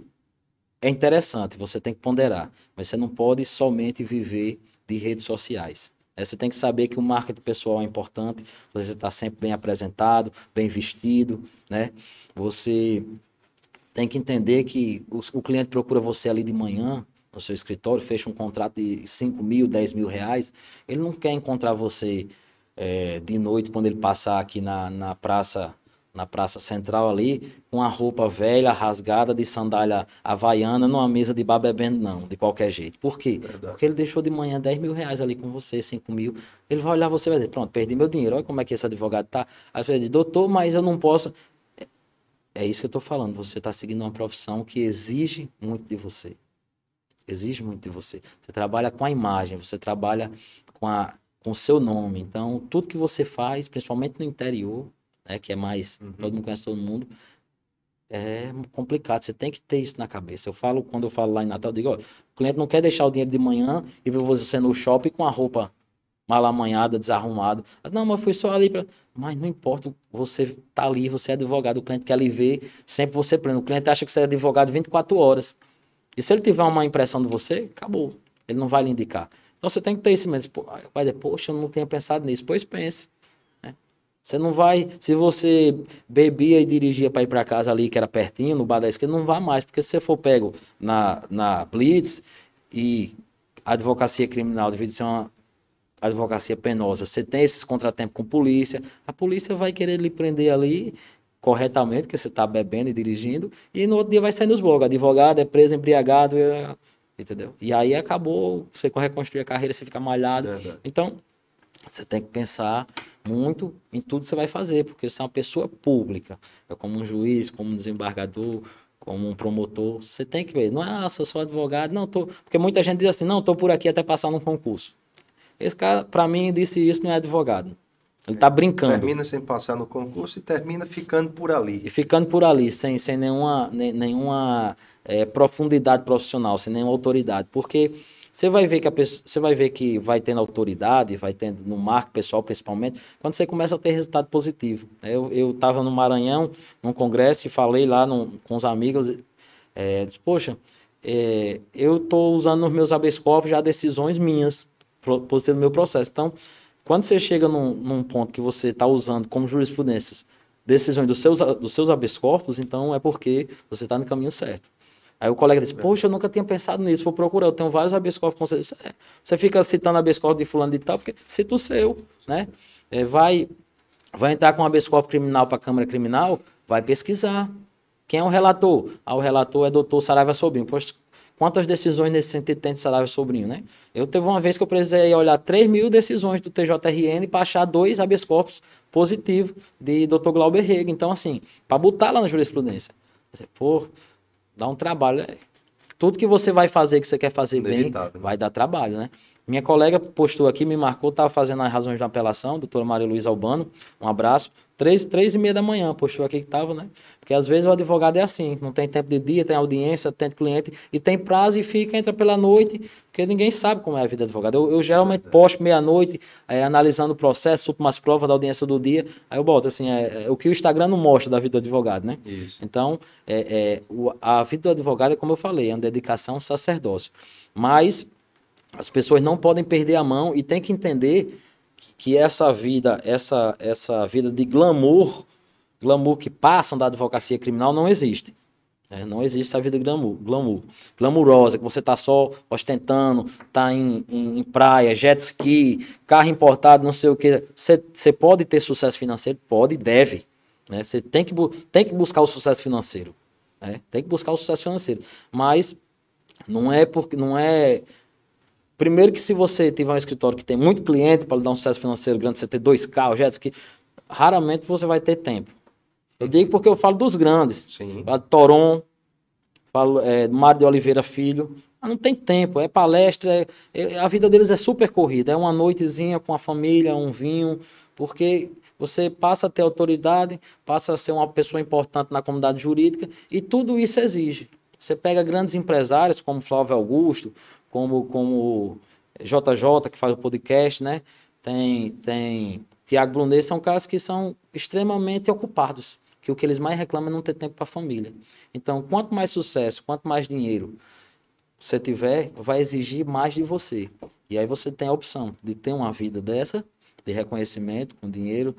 é interessante, você tem que ponderar, mas você não pode somente viver de redes sociais. Né? Você tem que saber que o marketing pessoal é importante, você está sempre bem apresentado, bem vestido, né? Você tem que entender que o, cliente procura você ali de manhã, no seu escritório, fecha um contrato de 5 mil, 10 mil reais, ele não quer encontrar você é, de noite quando ele passar aqui na, na praça na praça central ali, com a roupa velha, rasgada, de sandália havaiana, numa mesa de bar bebendo, não, de qualquer jeito. Por quê? Verdade. Porque ele deixou de manhã 10 mil reais ali com você, 5 mil. Ele vai olhar você e vai dizer, pronto, perdi meu dinheiro, olha como é que esse advogado tá. Aí você dizer, doutor, mas eu não posso. É, é isso que eu estou falando, você está seguindo uma profissão que exige muito de você exige muito de você. Você trabalha com a imagem, você trabalha com, a, com o seu nome. Então, tudo que você faz, principalmente no interior, né, que é mais. Uhum. Todo mundo conhece todo mundo. É complicado, você tem que ter isso na cabeça. Eu falo, quando eu falo lá em Natal, eu digo: ó, o cliente não quer deixar o dinheiro de manhã e ver você no shopping com a roupa mal amanhada, desarrumado. Ah, não, mas foi só ali para. Mas não importa, você tá ali, você é advogado, o cliente quer lhe ver, sempre você pleno. O cliente acha que você é advogado 24 horas. E se ele tiver uma impressão de você, acabou. Ele não vai lhe indicar. Então você tem que ter esse mesmo. Vai dizer, poxa, eu não tinha pensado nisso. Pois pense. Né? Você não vai. Se você bebia e dirigia para ir para casa ali, que era pertinho, no bar da Esquerda, não vá mais. Porque se você for pego na, na Blitz e a advocacia criminal devido ser uma advocacia penosa, você tem esses contratempos com polícia, a polícia vai querer lhe prender ali corretamente, que você está bebendo e dirigindo, e no outro dia vai sair nos blogs, advogado, é preso, embriagado, é, entendeu? E aí acabou, você reconstruir a carreira, você fica malhado. Verdade. Então, você tem que pensar muito em tudo que você vai fazer, porque você é uma pessoa pública, é como um juiz, como um desembargador, como um promotor, você tem que ver, não é, ah, sou só advogado, não, tô, porque muita gente diz assim, não, estou por aqui até passar num concurso. Esse cara, para mim, disse isso, não é advogado. Ele está brincando. Termina sem passar no concurso e termina ficando por ali. E ficando por ali, sem, sem nenhuma, nenhuma é, profundidade profissional, sem nenhuma autoridade. Porque você vai ver que a você vai ver que vai tendo autoridade, vai tendo no marco pessoal principalmente, quando você começa a ter resultado positivo. Eu estava no Maranhão, num congresso, e falei lá num, com os amigos, é, disse, poxa, é, eu estou usando nos meus habeas já decisões minhas, positivo no meu processo. Então, quando você chega num, num ponto que você está usando como jurisprudências decisões dos seus, dos seus habeas corpus, então é porque você está no caminho certo. Aí o colega diz: poxa, eu nunca tinha pensado nisso, vou procurar, eu tenho vários habeas corpus. Você, é, você fica citando habeas corpus de fulano de tal, porque cita o seu, né? É, vai, vai entrar com habeas corpus criminal para a Câmara Criminal, vai pesquisar. Quem é o relator? Ah, o relator é doutor Saraiva Sobrinho. Poxa, quantas decisões nesse sentido tem de salário sobrinho, né? Eu teve uma vez que eu precisei olhar 3 mil decisões do TJRN para achar dois habeas corpus positivos de Dr. Glauber Rega. Então, assim, para botar lá na jurisprudência. Você, pô, dá um trabalho. É. Tudo que você vai fazer, que você quer fazer Inevitável, bem, né? vai dar trabalho, né? Minha colega postou aqui, me marcou, estava fazendo as razões da apelação, doutora Maria Luiz Albano, um abraço. Três, três e meia da manhã, postou aqui que estava, né? Porque às vezes o advogado é assim, não tem tempo de dia, tem audiência, tem cliente, e tem prazo e fica, entra pela noite, porque ninguém sabe como é a vida do advogado. Eu, eu geralmente posto meia-noite, é, analisando o processo, supo umas provas da audiência do dia, aí eu boto assim, é, é, o que o Instagram não mostra da vida do advogado, né? Isso. Então, é, é, o, a vida do advogado, é como eu falei, é uma dedicação sacerdócio. Mas as pessoas não podem perder a mão e tem que entender que, que essa vida, essa, essa vida de glamour, glamour que passam da advocacia criminal não existe. É, não existe essa vida glamour, glamour glamourosa, que você está só ostentando, está em, em, em, praia, jet ski, carro importado, não sei o que. Você pode ter sucesso financeiro? Pode e deve. Né? Você né? tem, que, tem que buscar o sucesso financeiro. Né? Tem que buscar o sucesso financeiro. Mas não é porque não é Primeiro que se você tiver um escritório que tem muito cliente para lhe dar um sucesso financeiro grande, você ter dois carros, jets, que raramente você vai ter tempo. Eu digo porque eu falo dos grandes. Sim. Falo de Toron, falo é, Mário de Oliveira Filho. não tem tempo, é palestra, é, é, a vida deles é super corrida. É uma noitezinha com a família, um vinho, porque você passa a ter autoridade, passa a ser uma pessoa importante na comunidade jurídica e tudo isso exige. Você pega grandes empresários como Flávio Augusto, como, como JJ, que faz o podcast, né? Tem, tem Tiago Blunet, são caras que são extremamente ocupados, que o que eles mais reclamam é não ter tempo para a família. Então, quanto mais sucesso, quanto mais dinheiro você tiver, vai exigir mais de você. E aí você tem a opção de ter uma vida dessa, de reconhecimento, com dinheiro,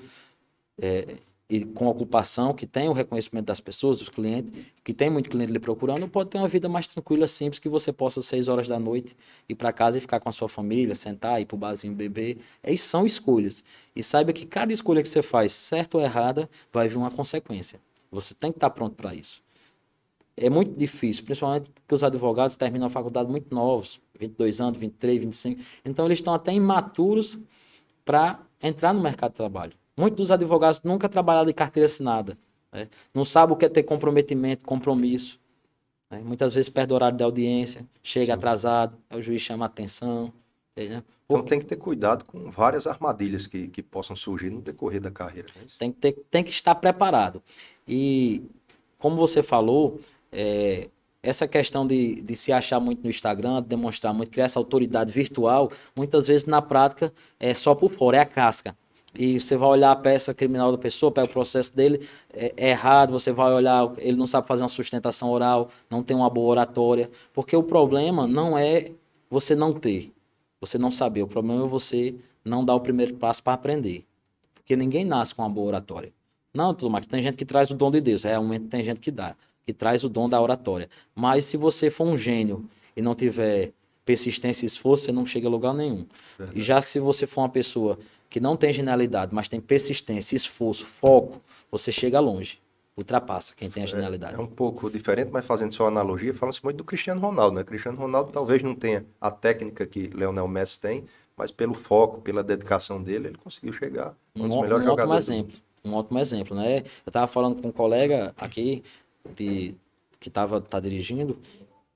é, e com a ocupação, que tem o reconhecimento das pessoas, dos clientes, que tem muito cliente lhe procurando, pode ter uma vida mais tranquila, simples, que você possa, às seis horas da noite, ir para casa e ficar com a sua família, sentar, ir para o barzinho beber. É, são escolhas. E saiba que cada escolha que você faz, certa ou errada, vai vir uma consequência. Você tem que estar tá pronto para isso. É muito difícil, principalmente porque os advogados terminam a faculdade muito novos, 22 anos, 23, 25. Então, eles estão até imaturos para entrar no mercado de trabalho. Muitos dos advogados nunca trabalharam de carteira assinada. Né? Não sabe o que é ter comprometimento, compromisso. Né? Muitas vezes perde o horário da audiência, chega Sim. atrasado, o juiz chama atenção. Entendeu? Então tem que ter cuidado com várias armadilhas que, que possam surgir no decorrer da carreira. É tem, que ter, tem que estar preparado. E como você falou, é, essa questão de, de se achar muito no Instagram, de demonstrar muito, criar essa autoridade virtual, muitas vezes na prática é só por fora, é a casca e você vai olhar a peça criminal da pessoa, pega o processo dele, é, é, errado, você vai olhar, ele não sabe fazer uma sustentação oral, não tem uma boa oratória, porque o problema não é você não ter, você não saber, o problema é você não dar o primeiro passo para aprender, porque ninguém nasce com uma boa oratória. Não, tudo mais, tem gente que traz o dom de Deus, realmente tem gente que dá, que traz o dom da oratória, mas se você for um gênio e não tiver persistência e esforço, você não chega a lugar nenhum. Verdade. E já que se você for uma pessoa que não tem genialidade, mas tem persistência, esforço, foco, você chega longe. Ultrapassa quem tem a é, genialidade. É, é um pouco diferente, mas fazendo só analogia, fala-se muito do Cristiano Ronaldo, né? Cristiano Ronaldo talvez não tenha a técnica que Leonel Messi tem, mas pelo foco, pela dedicação dele, ele conseguiu chegar um, um dos melhores um jogadores. Ótimo exemplo, um ótimo exemplo, né? Eu estava falando com um colega aqui de, que estava tá dirigindo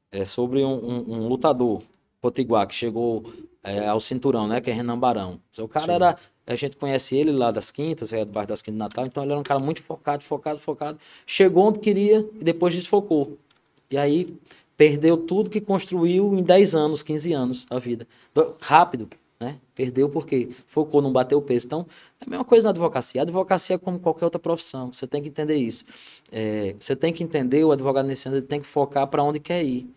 é, sobre um, um, um lutador Potiguar, que chegou é, ao cinturão, né? Que é Renan Barão. O cara Sim. era. A gente conhece ele lá das quintas, é do bairro das quintas de Natal, então ele era um cara muito focado, focado, focado. Chegou onde queria e depois desfocou. E aí perdeu tudo que construiu em 10 anos, 15 anos da vida. Rápido, né? Perdeu porque focou, não bateu o peso. Então, é a mesma coisa na advocacia. A advocacia é como qualquer outra profissão. Você tem que entender isso. É, você tem que entender, o advogado nesse ano tem que focar para onde quer ir.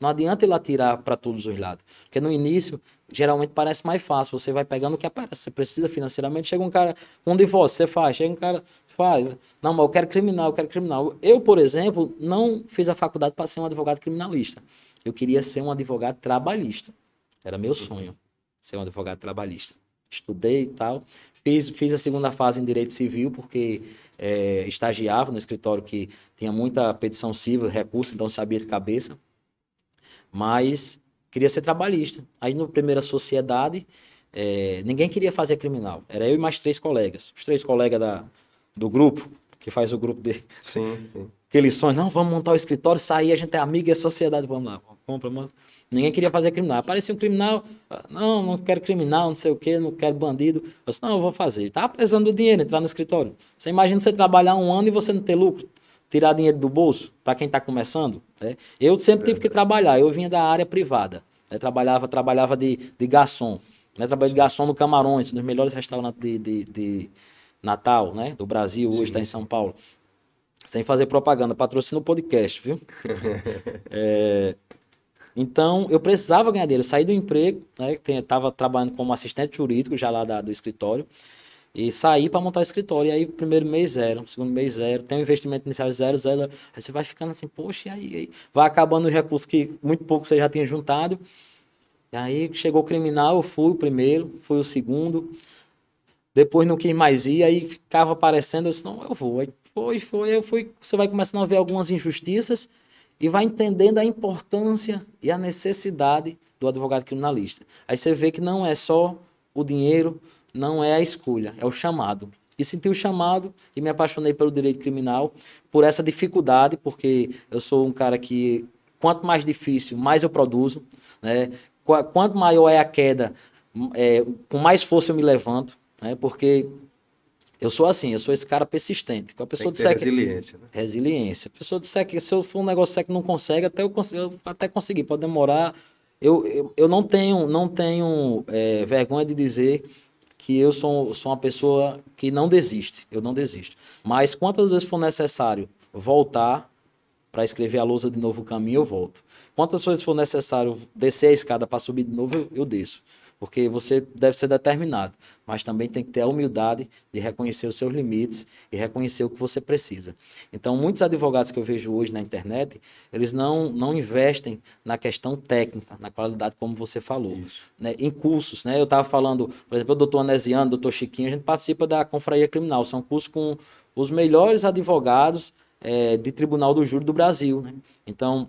Não adianta ele atirar tirar para todos os lados. Porque no início, geralmente parece mais fácil. Você vai pegando o que aparece. Você precisa financeiramente. Chega um cara com um divórcio, você faz. Chega um cara, faz. Não, mas eu quero criminal, eu quero criminal. Eu, por exemplo, não fiz a faculdade para ser um advogado criminalista. Eu queria ser um advogado trabalhista. Era meu sonho ser um advogado trabalhista. Estudei e tal. Fiz, fiz a segunda fase em direito civil, porque é, estagiava no escritório que tinha muita petição civil, recurso, então sabia de cabeça mas queria ser trabalhista. Aí, no primeira sociedade, é, ninguém queria fazer criminal. Era eu e mais três colegas. Os três colegas da, do grupo, que faz o grupo dele. Sim, <laughs> sim. Que eles não, vamos montar o escritório, sair, a gente é amigo, é sociedade, vamos lá, compra, mano. Ninguém queria fazer criminal. Aparecia um criminal, ah, não, não quero criminal, não sei o quê, não quero bandido. Eu disse, não, eu vou fazer. Estava precisando do dinheiro, entrar no escritório. Você imagina você trabalhar um ano e você não ter lucro tirar dinheiro do bolso para quem está começando. Né? Eu sempre tive que trabalhar, eu vinha da área privada. Né? Trabalhava, trabalhava de, de garçom. Né? Trabalhei de garçom no Camarões, nos melhores restaurantes de, de, de Natal, né? do Brasil, hoje está em São Paulo. Sem fazer propaganda, patrocina o podcast, viu? <laughs> é, então, eu precisava ganhar dinheiro. Eu saí do emprego, né? estava trabalhando como assistente jurídico já lá da, do escritório e sair para montar o escritório. E aí, primeiro mês zero, segundo mês zero, tem um investimento inicial zero, zero. Aí você vai ficando assim, poxa, e aí, aí? Vai acabando os recursos que muito pouco você já tinha juntado. E aí chegou o criminal, eu fui o primeiro, fui o segundo. Depois não quis mais ir, aí ficava aparecendo, eu disse, não, eu vou. Aí foi, foi, eu fui. Você vai começando a ver algumas injustiças e vai entendendo a importância e a necessidade do advogado criminalista. Aí você vê que não é só o dinheiro, não é a escolha, é o chamado. E senti o chamado e me apaixonei pelo direito criminal, por essa dificuldade, porque eu sou um cara que, quanto mais difícil, mais eu produzo. Né? Quanto maior é a queda, é, com mais força eu me levanto, né? porque eu sou assim, eu sou esse cara persistente. A pessoa Tem que resiliência, que... né? Resiliência. A pessoa disser que se eu for um negócio que não consegue, até eu, cons... eu até conseguir, pode demorar. Eu, eu, eu, não tenho, não tenho é, vergonha de dizer que eu sou, sou uma pessoa que não desiste, eu não desisto. Mas quantas vezes for necessário voltar para escrever a lousa de novo o caminho, eu volto. Quantas vezes for necessário descer a escada para subir de novo, eu, eu desço porque você deve ser determinado, mas também tem que ter a humildade de reconhecer os seus limites e reconhecer o que você precisa. Então, muitos advogados que eu vejo hoje na internet, eles não, não investem na questão técnica, na qualidade, como você falou, né? em cursos. Né? Eu estava falando, por exemplo, o doutor Anesiano, doutor Chiquinho, a gente participa da Confraria Criminal, são cursos com os melhores advogados é, de tribunal do júri do Brasil. Né? Então,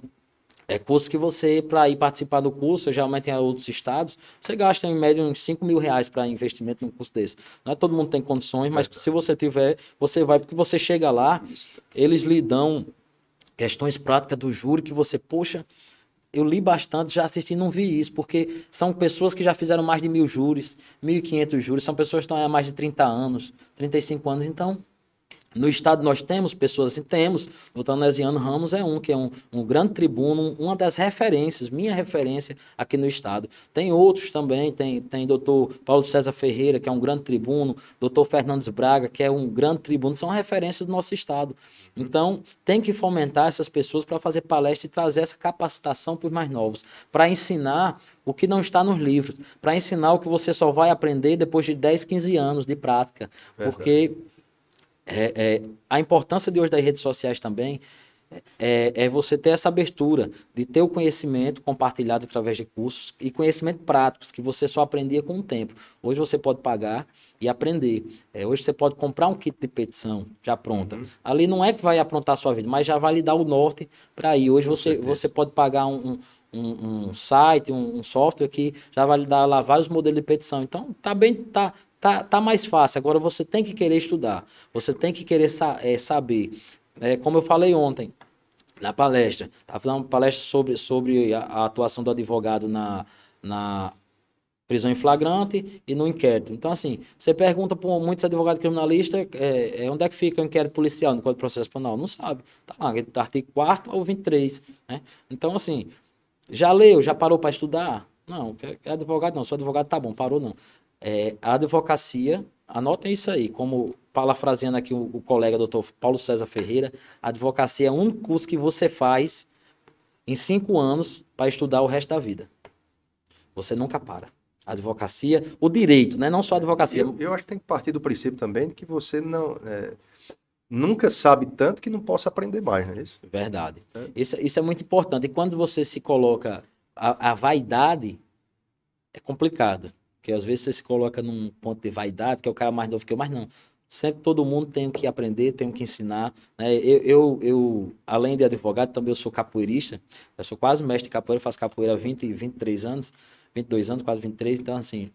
é curso que você, para ir participar do curso, geralmente em outros estados, você gasta em média uns 5 mil reais para investimento num curso desse. Não é todo mundo tem condições, mas é. se você tiver, você vai, porque você chega lá, eles lhe dão questões práticas do júri que você, poxa, eu li bastante, já assisti, não vi isso, porque são pessoas que já fizeram mais de mil júris, 1.500 júris, são pessoas que estão há mais de 30 anos, 35 anos, então no estado nós temos pessoas assim, temos. O Tanesiano Ramos é um, que é um, um grande tribuno, uma das referências, minha referência aqui no estado. Tem outros também, tem, tem doutor Paulo César Ferreira, que é um grande tribuno, doutor Fernandes Braga, que é um grande tribuno, são referências do nosso estado. Então, tem que fomentar essas pessoas para fazer palestra e trazer essa capacitação para os mais novos, para ensinar o que não está nos livros, para ensinar o que você só vai aprender depois de 10, 15 anos de prática. Verdade. Porque é, é, a importância de hoje das redes sociais também é, é, você ter essa abertura de ter o conhecimento compartilhado através de cursos e conhecimento prático que você só aprendia com o tempo. Hoje você pode pagar e aprender. É, hoje você pode comprar um kit de petição já pronta. Uhum. Ali não é que vai aprontar a sua vida, mas já vai lhe dar o norte para ir. Hoje você, você pode pagar um, um um, um site, um, um, software que já vai lhe dar lá vários modelos de petição. Então, tá bem, tá, tá, tá mais fácil. Agora você tem que querer estudar, você tem que querer sa é, saber. É, como eu falei ontem na palestra, estava tá falando uma palestra sobre, sobre a, a atuação do advogado na, na prisão em flagrante e no inquérito. Então, assim, você pergunta para muitos advogados criminalistas é, é, onde é que fica o inquérito policial no Código de Processo Penal? Não sabe. Tá lá, artigo 4 ou 23. Né? Então, assim, já leu? Já parou para estudar? Não, é advogado não, sou advogado, tá bom, parou não. É, a advocacia, anotem isso aí, como parafraseando aqui o, o colega doutor Paulo César Ferreira, a advocacia é o único curso que você faz em cinco anos para estudar o resto da vida. Você nunca para. A advocacia, o direito, né? não só a advocacia. Eu, eu, acho que tem que partir do princípio também de que você não. É nunca sabe tanto que não possa aprender mais, não é isso? Verdade. É. Isso, isso é muito importante. E quando você se coloca. A, a vaidade é complicada. Porque às vezes você se coloca num ponto de vaidade, que é o cara mais novo que eu, mas não. Sempre todo mundo tem que aprender, tem que ensinar. Né? Eu, eu, eu, além de advogado, também eu sou capoeirista. Eu sou quase mestre de capoeira, faço capoeira há 20, 23 anos, 22 anos, quase 23. Então, assim,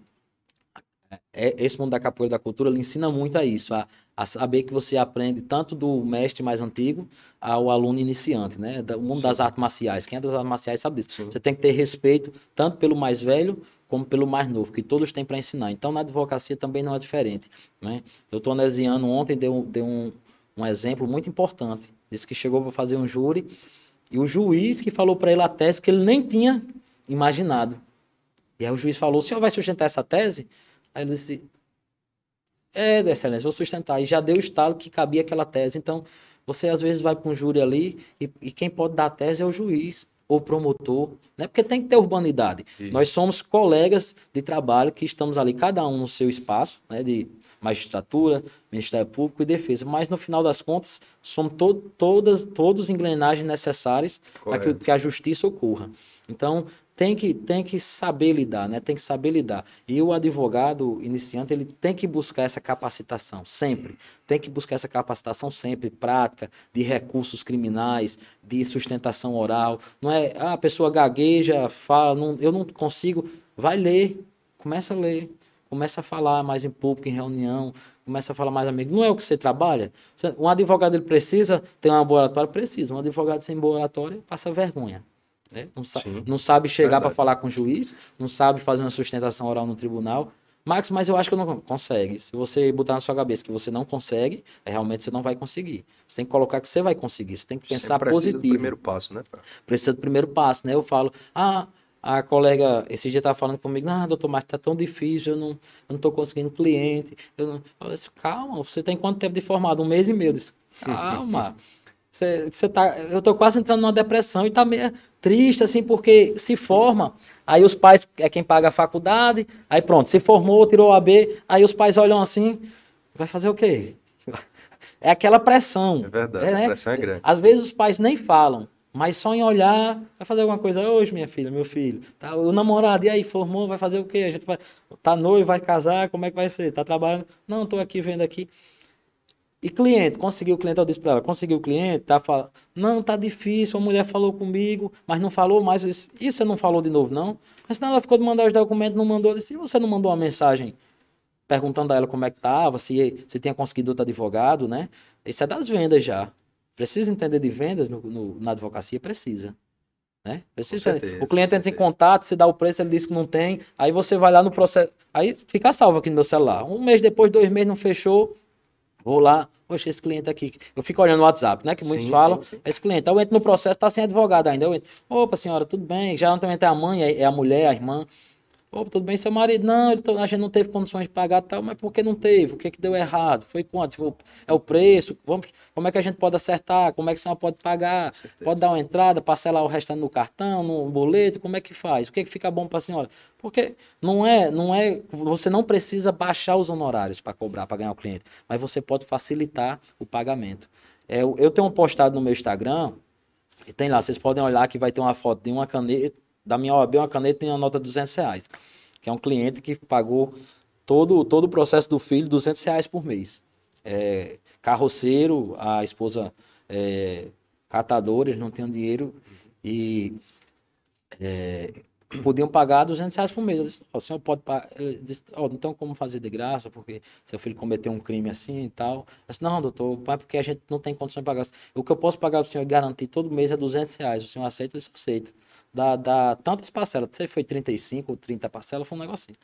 é, esse mundo da capoeira da cultura ele ensina muito a isso, a, a saber que você aprende tanto do mestre mais antigo ao aluno iniciante, né? O mundo Sim. das artes marciais. Quem é das artes marciais sabe disso. Sim. Você tem que ter respeito tanto pelo mais velho como pelo mais novo, que todos têm para ensinar. Então, na advocacia também não é diferente, né? O doutor Nesiano ontem deu, deu um, um exemplo muito importante. Disse que chegou para fazer um júri e o juiz que falou para ele a tese que ele nem tinha imaginado. E aí o juiz falou, o senhor vai sustentar essa tese? Aí ele disse, é, excelência, vou sustentar. E já deu o estalo que cabia aquela tese. Então, você às vezes vai para um júri ali e, e quem pode dar a tese é o juiz ou promotor, né? Porque tem que ter urbanidade. Isso. Nós somos colegas de trabalho que estamos ali, cada um no seu espaço, né? De, magistratura, Ministério Público e Defesa. Mas, no final das contas, são to todas, todos engrenagens necessárias para que, que, a justiça ocorra. Então, tem que, tem que saber lidar, né? Tem que saber lidar. E o advogado iniciante, ele tem que buscar essa capacitação, sempre. Tem que buscar essa capacitação sempre, prática, de recursos criminais, de sustentação oral. Não é, ah, a pessoa gagueja, fala, não, eu não consigo. Vai ler, começa a ler começa a falar mais em público, em reunião, começa a falar mais amigo. Não é o que você trabalha. Um advogado ele precisa ter uma boa oratória? Precisa. Um advogado sem boa oratória passa vergonha. Né? Não, sa Sim, não sabe chegar para falar com o juiz, não sabe fazer uma sustentação oral no tribunal. Max, mas eu acho que eu não consegue. Se você botar na sua cabeça que você não consegue, é realmente você não vai conseguir. Você tem que colocar que você vai conseguir. Você tem que pensar precisa positivo. Precisa do primeiro passo, né? Precisa do primeiro passo, né? Eu falo, ah, a colega esse dia estava falando comigo, ah, doutor, mas está tão difícil, eu não estou não conseguindo cliente. Eu, não... eu disse, calma, você tem quanto tempo de formado? Um mês e meio. Eu disse, calma. <laughs> Você, você tá, eu estou quase entrando numa depressão e está meio triste, assim, porque se forma, aí os pais é quem paga a faculdade, aí pronto, se formou, tirou o AB, aí os pais olham assim, vai fazer o quê? <laughs> É aquela pressão. É verdade, é, né? a pressão é grande. Às vezes os pais nem falam, mas só em olhar, vai fazer alguma coisa hoje, minha filha, meu filho. Tá, o namorado, e aí, formou, vai fazer o quê? A gente vai, tá noivo, vai casar, como é que vai ser? Tá trabalhando? Não, tô aqui, vendo aqui. E cliente, conseguiu o cliente, eu disse para ela, conseguiu o cliente, tá falando, não, tá difícil, a mulher falou comigo, mas não falou mais, disse, e você não falou de novo, não? Mas senão ela ficou de mandar os documentos, não mandou, disse, e você não mandou uma mensagem perguntando a ela como é que tava, se, se tinha conseguido outro advogado, né? Isso é das vendas já, Precisa entender de vendas no, no, na advocacia? Precisa. Né? Precisa certeza, o cliente entra em contato, você dá o preço, ele diz que não tem, aí você vai lá no processo. Aí fica salvo aqui no meu celular. Um mês depois, dois meses, não fechou. Vou lá, poxa, esse cliente aqui. Eu fico olhando no WhatsApp, né? Que muitos sim, falam. Sim, sim. Esse cliente, eu entro no processo, tá sem advogado ainda. Eu entro, opa, senhora, tudo bem. Geralmente é a mãe, é, é a mulher, a irmã tudo bem, seu marido? Não, tá, a gente não teve condições de pagar tal, mas por que não teve? O que, é que deu errado? Foi quanto? Tipo, é o preço? Vamos, como é que a gente pode acertar? Como é que a senhora pode pagar? Pode dar uma entrada, parcelar o restante no cartão, no boleto? Como é que faz? O que, é que fica bom para a senhora? Porque não é, não é, você não precisa baixar os honorários para cobrar, para ganhar o cliente, mas você pode facilitar o pagamento. É, eu tenho postado no meu Instagram, e tem lá, vocês podem olhar que vai ter uma foto de uma caneta, da minha OAB uma caneta e uma nota de 200 reais. Que é um cliente que pagou todo, todo o processo do filho 200 reais por mês. É, carroceiro, a esposa é, catadores, não tinham dinheiro e é, podiam pagar 200 reais por mês. Eu disse, o senhor pode pagar? Ele disse, oh, então como fazer de graça, porque seu filho cometeu um crime assim e tal. Eu disse, não, doutor, pai porque a gente não tem condição de pagar. O que eu posso pagar o senhor e garantir todo mês é 200 reais. O senhor aceita? Eu disse, aceito da da tantas parcelas. Não sei se foi 35 ou 30 parcelas, foi um negocinho.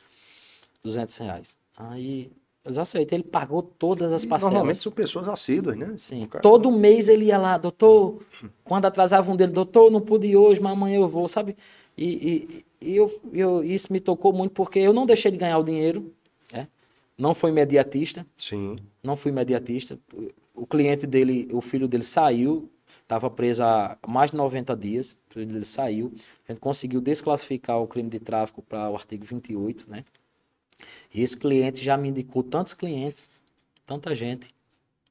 200 reais. Aí eles aceitam. Ele pagou todas as parcelas. normalmente são pessoas assíduas, né? Sim. Todo mês ele ia lá, doutor. Quando atrasava um dele, doutor, não pude ir hoje, mas amanhã eu vou, sabe? E, e, e eu, eu, isso me tocou muito porque eu não deixei de ganhar o dinheiro. Né? Não fui mediatista. Sim. Não fui mediatista. O cliente dele, o filho dele saiu estava presa há mais de 90 dias, ele saiu. A gente conseguiu desclassificar o crime de tráfico para o artigo 28, né? E esse cliente já me indicou tantos clientes, tanta gente.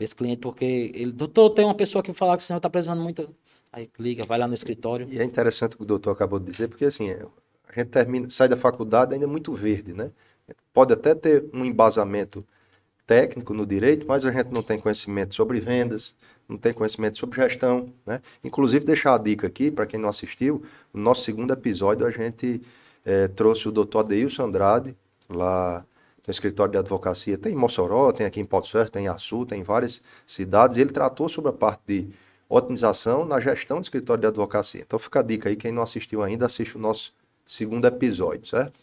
Esse cliente, porque ele, doutor, tem uma pessoa que fala que o senhor está precisando muito. Aí liga, vai lá no escritório. E é interessante o que o doutor acabou de dizer, porque assim, a gente termina, sai da faculdade ainda muito verde, né? Pode até ter um embasamento técnico no direito, mas a gente não tem conhecimento sobre vendas, não tem conhecimento sobre gestão, né? Inclusive, deixar a dica aqui, para quem não assistiu, no nosso segundo episódio a gente é, trouxe o doutor Adeilson Andrade, lá no escritório de advocacia, tem em Mossoró, tem aqui em Porto Ferro, tem em Açu, tem em várias cidades, e ele tratou sobre a parte de otimização na gestão do escritório de advocacia. Então fica a dica aí, quem não assistiu ainda, assiste o nosso segundo episódio, certo?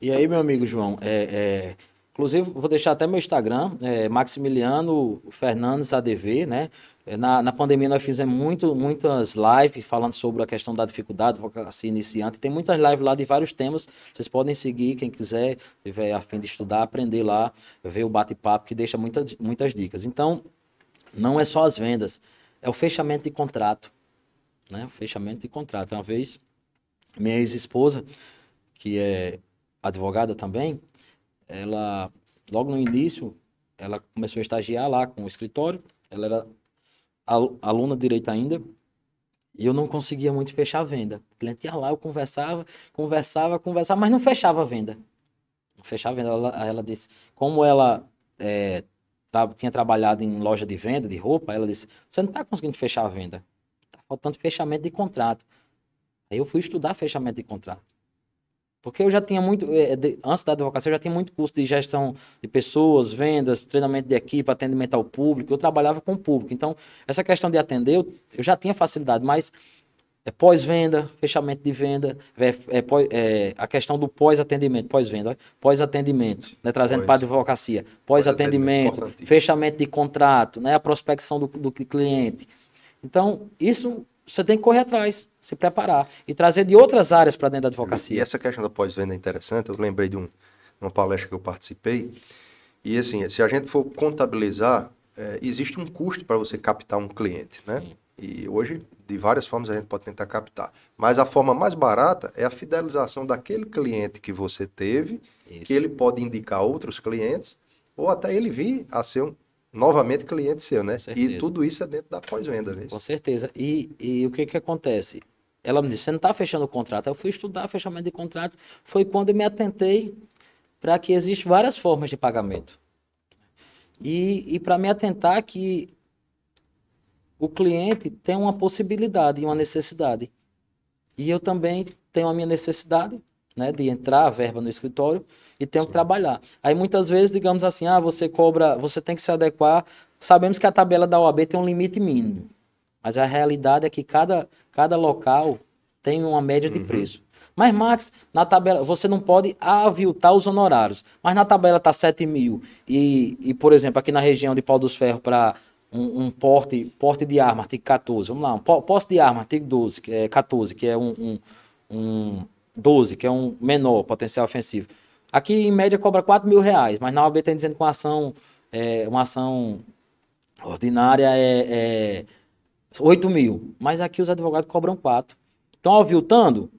E aí, meu amigo João, é, é Inclusive, vou deixar até meu Instagram, é, Maximiliano Fernandes ADV, né? É, na, na, pandemia nós fizemos muito, muitas lives falando sobre a questão da dificuldade, advocacia assim, iniciante. Tem muitas lives lá de vários temas. Vocês podem seguir, quem quiser, tiver a fim de estudar, aprender lá, ver o bate-papo, que deixa muitas, muitas dicas. Então, não é só as vendas, é o fechamento de contrato. Né? O fechamento de contrato. Uma vez, minha ex-esposa, que é advogada também, ela, logo no início, ela começou a estagiar lá com o escritório. Ela era aluna direita ainda. E eu não conseguia muito fechar a venda. O cliente ia lá, eu conversava, conversava, conversava, mas não fechava a venda. Não fechava a venda. Ela, ela disse, como ela é, tra tinha trabalhado em loja de venda de roupa, ela disse, você não está conseguindo fechar a venda. Está faltando fechamento de contrato. Aí eu fui estudar fechamento de contrato. Porque eu já tinha muito, é, antes da advocacia, eu já tinha muito curso de gestão de pessoas, vendas, treinamento de equipe, atendimento ao público. Eu trabalhava com o público. Então, essa questão de atender, eu, já tinha facilidade, mas é pós-venda, fechamento de venda, é, é, é, a questão do pós-atendimento, pós-venda, pós-atendimento, né, trazendo para a advocacia, pós-atendimento, pós fechamento de contrato, né, a prospecção do, do cliente. Então, isso você tem que correr atrás se preparar e trazer de outras áreas para dentro da advocacia. E essa questão da pós-venda é interessante. Eu lembrei de um, uma palestra que eu participei. E assim, se a gente for contabilizar, é, existe um custo para você captar um cliente, né? Sim. E hoje, de várias formas, a gente pode tentar captar. Mas a forma mais barata é a fidelização daquele cliente que você teve, Isso. que ele pode indicar outros clientes, ou até ele vir a ser um, novamente cliente seu, né? E tudo isso é dentro da pós-venda. Né? Com certeza. E, e o que, que acontece? Ela me disse: você não está fechando o contrato. Eu fui estudar fechamento de contrato. Foi quando eu me atentei para que existem várias formas de pagamento. E, e para me atentar que o cliente tem uma possibilidade e uma necessidade. E eu também tenho a minha necessidade né, de entrar a verba no escritório e tenho Sim. que trabalhar. Aí muitas vezes, digamos assim, ah, você cobra, você tem que se adequar. Sabemos que a tabela da OAB tem um limite mínimo. Mas a realidade é que cada, cada local tem uma média de uhum. preço. Mas, Max, na tabela, você não pode aviltar os honorários. Mas na tabela está 7 mil. E, e, por exemplo, aqui na região de Pau dos Ferros, para um, um, porte, porte de arma, artigo 14. Vamos lá, um posse de arma, artigo 12, que é 14, que é um, um, um 12, que é um menor potencial ofensivo. Aqui, em média, cobra 4 mil reais, mas na OAB tem dizendo que uma ação, é, uma ação ordinária é, é 8 mil. Mas aqui os advogados cobram 4. Então, aviltando,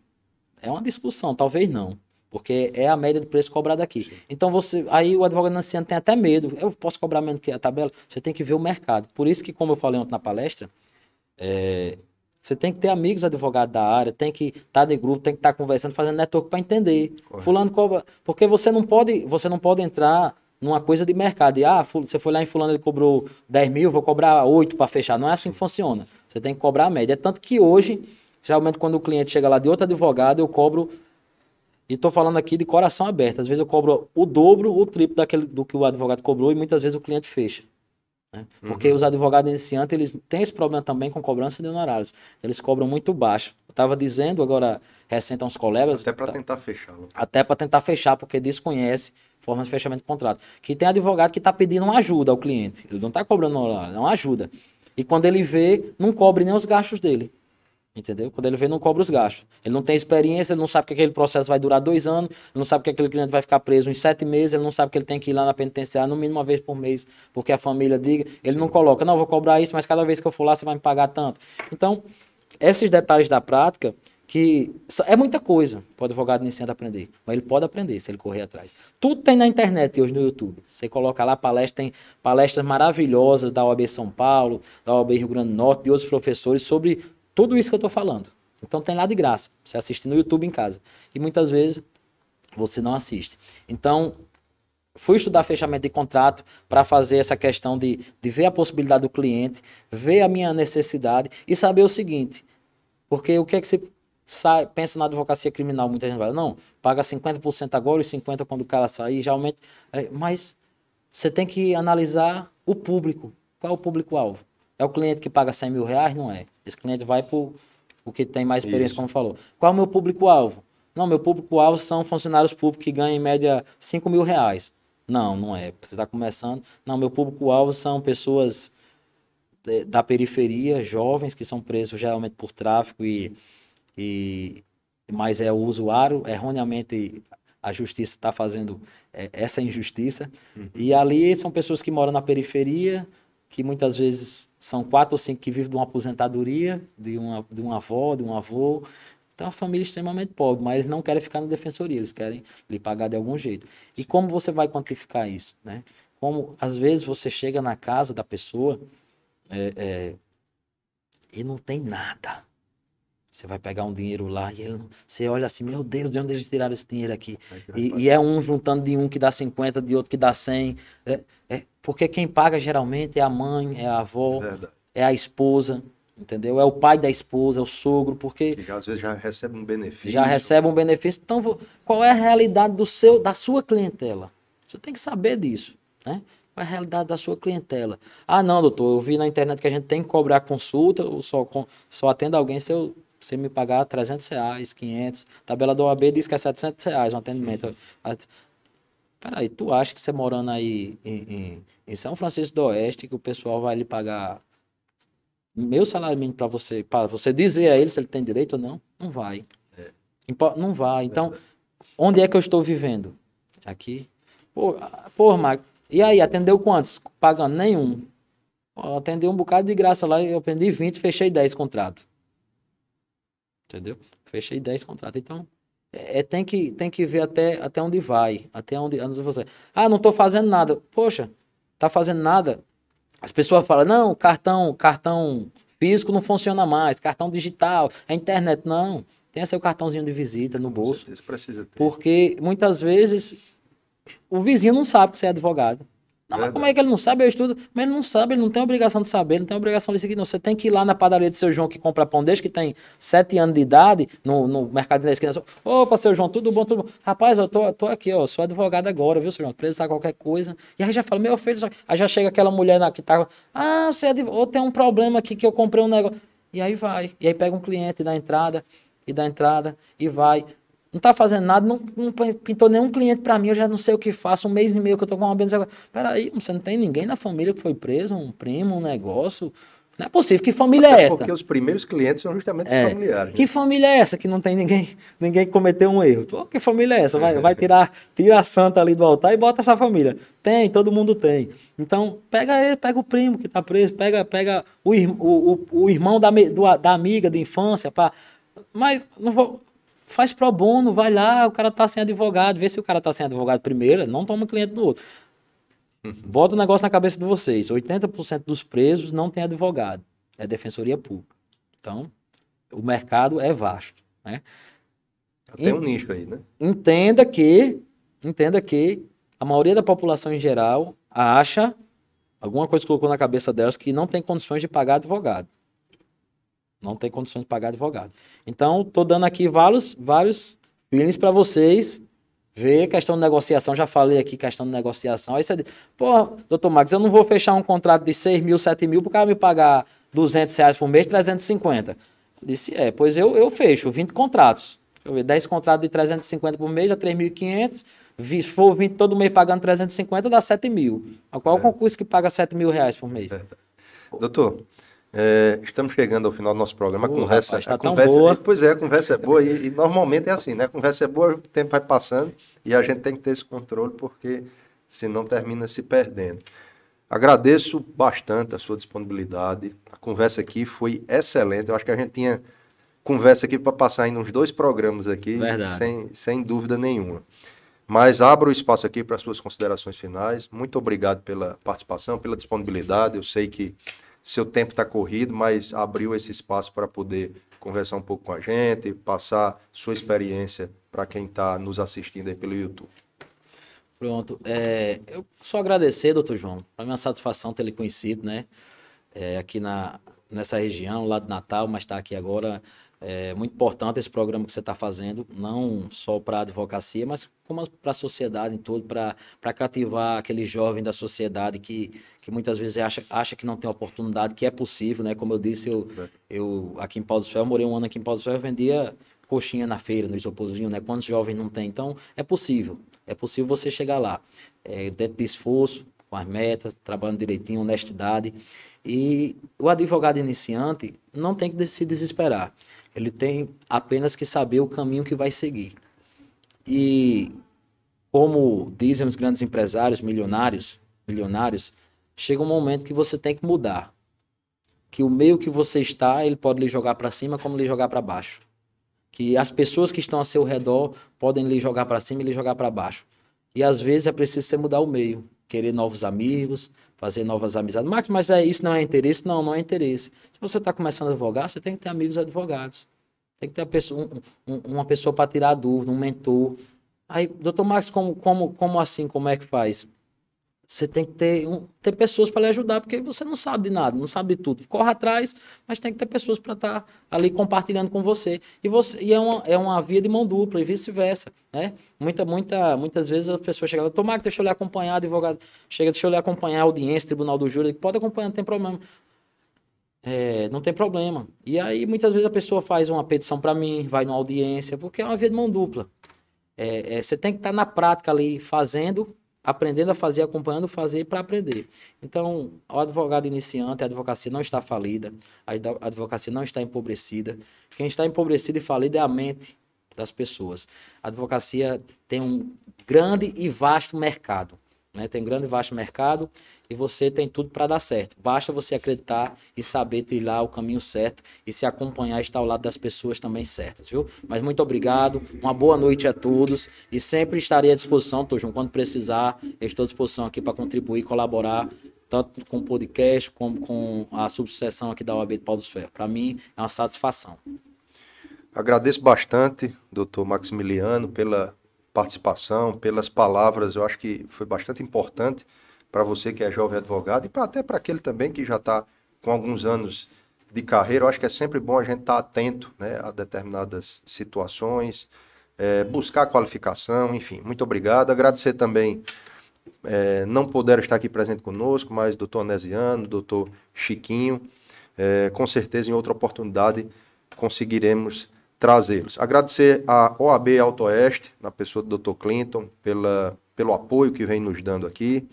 é uma discussão, talvez não. Porque é a média do preço cobrado aqui. Sim. Então, você, aí o advogado anunciante tem até medo. Eu posso cobrar menos que a tabela? Você tem que ver o mercado. Por isso que, como eu falei ontem na palestra, é, você tem que ter amigos advogados da área, tem que estar tá de grupo, tem que estar tá conversando, fazendo network para entender. Correto. Fulano cobra. Porque você não pode, você não pode entrar numa coisa de mercado. E, ah, você foi lá em fulano, ele cobrou 10 mil, vou cobrar 8 para fechar. Não é assim que funciona. Você tem que cobrar a média. É tanto que hoje, geralmente quando o cliente chega lá de outro advogado, eu cobro, e estou falando aqui de coração aberto, às vezes eu cobro o dobro, o triplo daquele, do que o advogado cobrou e muitas vezes o cliente fecha. Né? Porque uhum. os advogados iniciantes, eles têm esse problema também com cobrança de honorários. Eles cobram muito baixo estava dizendo agora recente a uns colegas. Até para tá, tentar fechar. Lucas. Né? Até para tentar fechar, porque desconhece formas de fechamento de contrato. Que tem advogado que está pedindo uma ajuda ao cliente. Ele não está cobrando horário, é uma ajuda. E quando ele vê, não cobre nem os gastos dele. Entendeu? Quando ele vê, não cobra os gastos. Ele não tem experiência, ele não sabe que aquele processo vai durar dois anos, ele não sabe que aquele cliente vai ficar preso em sete meses, ele não sabe que ele tem que ir lá na penitenciária no mínimo uma vez por mês, porque a família diga. Ele Sim. não coloca, não, vou cobrar isso, mas cada vez que eu for lá, você vai me pagar tanto. Então, esses detalhes da prática, que é muita coisa para o advogado iniciante aprender, mas ele pode aprender se ele correr atrás. Tudo tem na internet hoje no YouTube. Você coloca lá palestra, tem palestras maravilhosas da OAB São Paulo, da OAB Rio Grande do Norte, de outros professores sobre tudo isso que eu estou falando. Então tem lá de graça, você assiste no YouTube em casa. E muitas vezes você não assiste. Então, fui estudar fechamento de contrato para fazer essa questão de, de ver a possibilidade do cliente, ver a minha necessidade e saber o seguinte, porque o que é que você sai, pensa na advocacia criminal, muita gente fala, não, paga 50% agora e 50% quando o cara sair, geralmente, aumenta. É, mas você tem que analisar o público, qual é o público-alvo? É o cliente que paga 100 mil reais? Não é. Esse cliente vai para o que tem mais experiência, Isso. como falou. Qual é o meu público-alvo? Não, meu público-alvo são funcionários públicos que ganham em média 5 mil reais. Não, não é. Você está começando. Não, meu público-alvo são pessoas é, da periferia, jovens que são presos geralmente por tráfico e, e mas é o usuário erroneamente a justiça está fazendo é, essa injustiça uhum. e ali são pessoas que moram na periferia que muitas vezes são quatro ou cinco que vivem de uma aposentadoria de uma de uma avó de um avô então, é uma família extremamente pobre, mas eles não querem ficar na defensoria, eles querem lhe pagar de algum jeito. E como você vai quantificar isso, né? Como, às vezes, você chega na casa da pessoa é, é, e não tem nada. Você vai pegar um dinheiro lá e ele, você olha assim, meu Deus, de onde eles tiraram esse dinheiro aqui? E, e é um juntando de um que dá 50, de outro que dá 100. É, é, porque quem paga geralmente é a mãe, é a avó, é, é a esposa entendeu? É o pai da esposa, é o sogro, porque que às vezes já recebe um benefício. Já recebe um benefício. Então, qual é a realidade do seu, da sua clientela? Você tem que saber disso, né? Qual é a realidade da sua clientela? Ah, não, doutor, eu vi na internet que a gente tem que cobrar consulta, eu só só atendo alguém se eu você me pagar 300 reais, 500. Tabela da OAB diz que é 700 reais um atendimento. Peraí, tu acha que você morando aí em, em, em São Francisco do Oeste, que o pessoal vai lhe pagar meu salário mínimo para você, para você dizer a ele se ele tem direito ou não, não vai. É. Não vai. É então, onde é que eu estou vivendo? Aqui. Pô, pô e aí, atendeu quantos? Pagando nenhum. atendeu um bocado de graça lá, eu aprendi 20, fechei 10 contratos. Entendeu? Fechei 10 contratos. Então, é, é, tem, que, tem que ver até, até onde vai, até onde, onde você. Ah, não estou fazendo nada. Poxa, tá fazendo nada? As pessoas falam, não, cartão, cartão físico não funciona mais, cartão digital, a internet não. Tenha seu cartãozinho de visita no Com bolso. Certeza, precisa ter. Porque muitas vezes o vizinho não sabe que você é advogado. Não, ah, mas como é que ele não sabe? Eu estudo. Mas ele não sabe, ele não tem obrigação de saber, ele não tem obrigação de seguir, não. Você tem que ir lá na padaria de seu João que compra pão desde que tem sete anos de idade, no, no mercado da esquina. Opa, seu João, tudo bom, tudo bom. Rapaz, eu tô, tô aqui, ó, sou advogado agora, viu, seu João? de qualquer coisa. E aí já fala, meu filho, aí já chega aquela mulher na, que tá. Ah, você é advogado, ou tem um problema aqui que eu comprei um negócio. E aí vai. E aí pega um cliente da entrada, e da entrada, e vai não tá fazendo nada, não, não pintou nenhum cliente para mim, eu já não sei o que faço, um mês e meio que eu tô com uma benção. Peraí, você não tem ninguém na família que foi preso, um primo, um negócio. Não é possível, que família é Até é essa? Porque os primeiros clientes são justamente é. os familiares. Né? Que família é essa que não tem ninguém, ninguém que cometeu um erro? Pô, que família é essa? Vai, vai tirar, tira a santa ali do altar e bota essa família. Tem, todo mundo tem. Então, pega ele, pega o primo que está preso, pega, pega o, o, o, o irmão da, do, da amiga de infância, pá. Mas não vou, Faz pro bono, vai lá, o cara tá sem advogado, vê se o cara tá sem advogado primeiro, não toma cliente do outro. Uhum. Bota o um negócio na cabeça de vocês. 80% dos presos não tem advogado. É defensoria pública. Então, o mercado é vasto, né? Tem tá um nicho aí, né? Entenda que, entenda que a maioria da população em geral acha alguma coisa colocou na cabeça delas que não tem condições de pagar advogado. Não tem condições de pagar advogado. Então, estou dando aqui vários, vários feelings para vocês ver questão de negociação. Já falei aqui questão de negociação. Aí você diz, pô, doutor Max, eu não vou fechar um contrato de 6 mil, 7 mil para o cara me pagar 200 reais por mês, 350. Eu disse, é, pois eu, eu fecho 20 contratos. Deixa eu ver, 10 contratos de 350 por mês, já 3.500. Se for 20 todo mês pagando 350, dá 7 mil. Qual é o é. concurso que paga 7 mil reais por mês? É doutor, é, estamos chegando ao final do nosso programa. A conversa está conversa, é boa. Pois é, a conversa é boa e, e, normalmente é assim, né? A conversa é boa, o tempo vai passando e a gente tem que ter esse controle porque senão termina se perdendo. Agradeço bastante a sua disponibilidade. A conversa aqui foi excelente. Eu acho que a gente tinha conversa aqui para passar ainda uns dois programas aqui, Verdade. sem, sem dúvida nenhuma. Mas abro o espaço aqui para suas considerações finais. Muito obrigado pela participação, pela disponibilidade. Eu sei que seu tempo está corrido, mas abriu esse espaço para poder conversar um pouco com a gente, passar sua experiência para quem está nos assistindo aí pelo YouTube. Pronto. É, eu só agradecer, doutor João. para uma satisfação ter lhe conhecido, né? É, aqui na, nessa região, lá de Natal, mas está aqui agora. É muito importante esse programa que você está fazendo, não só para a advocacia, mas como para a sociedade em todo, para cativar aquele jovem da sociedade que, que muitas vezes acha, acha que não tem oportunidade, que é possível, né? Como eu disse, eu, eu aqui em Paulo do morei um ano aqui em Paulo do vendia coxinha na feira, no isoporzinho, né? Quantos jovens não tem? Então, é possível. É possível você chegar lá. É, dentro de esforço, com as metas, trabalhando direitinho, honestidade. E o advogado iniciante não tem que se desesperar. Ele tem apenas que saber o caminho que vai seguir. E como dizem os grandes empresários, milionários, milionários, chega um momento que você tem que mudar. Que o meio que você está, ele pode lhe jogar para cima como lhe jogar para baixo. Que as pessoas que estão a seu redor podem lhe jogar para cima e lhe jogar para baixo. E às vezes é preciso você mudar o meio querer novos amigos, fazer novas amizades. Marcos, mas é, isso não é interesse? Não, não é interesse. Se você está começando a advogar, você tem que ter amigos advogados. Tem que ter uma pessoa, um, pessoa para tirar dúvida, um mentor. Aí, doutor Marcos, como, como, como assim? Como é que faz? Você tem que ter, um, ter pessoas para lhe ajudar, porque você não sabe de nada, não sabe de tudo. Corre atrás, mas tem que ter pessoas para estar tá ali compartilhando com você. E, você, e é, uma, é uma via de mão dupla e vice-versa. Né? Muita, muita, muitas vezes a pessoa chega lá, tomara que deixa eu lhe acompanhar, advogado, chega, deixa eu lhe acompanhar a audiência, tribunal do júri, pode acompanhar, não tem problema. É, não tem problema. E aí, muitas vezes, a pessoa faz uma petição para mim, vai numa audiência, porque é uma via de mão dupla. É, é, você tem que estar tá na prática ali, fazendo aprendendo a fazer, acompanhando fazer para aprender. Então, o advogado iniciante, a advocacia não está falida, a advocacia não está empobrecida. Quem está empobrecido e falido é a mente das pessoas. A advocacia tem um grande e vasto mercado. Né? Tem grande e vasto mercado e você tem tudo para dar certo. Basta você acreditar e saber trilhar o caminho certo e se acompanhar e estar ao lado das pessoas também certas, viu? Mas muito obrigado, uma boa noite a todos e sempre estarei à disposição, Tujum, quando precisar, estou à disposição aqui para contribuir, colaborar tanto com o podcast como com a subseção aqui da OAB de Paulo dos Ferros. Para mim é uma satisfação. Agradeço bastante, doutor Maximiliano, pela participação, pelas palavras, eu acho que foi bastante importante para você que é jovem advogado e pra, até para aquele também que já está com alguns anos de carreira. Eu acho que é sempre bom a gente estar tá atento né, a determinadas situações, é, buscar qualificação, enfim. Muito obrigado. Agradecer também, é, não puderam estar aqui presente conosco, mas doutor Anesiano, doutor Chiquinho, é, com certeza em outra oportunidade conseguiremos trazê-los. Agradecer à OAB Alto Oeste, na pessoa do Dr. Clinton, pela, pelo apoio que vem nos dando aqui,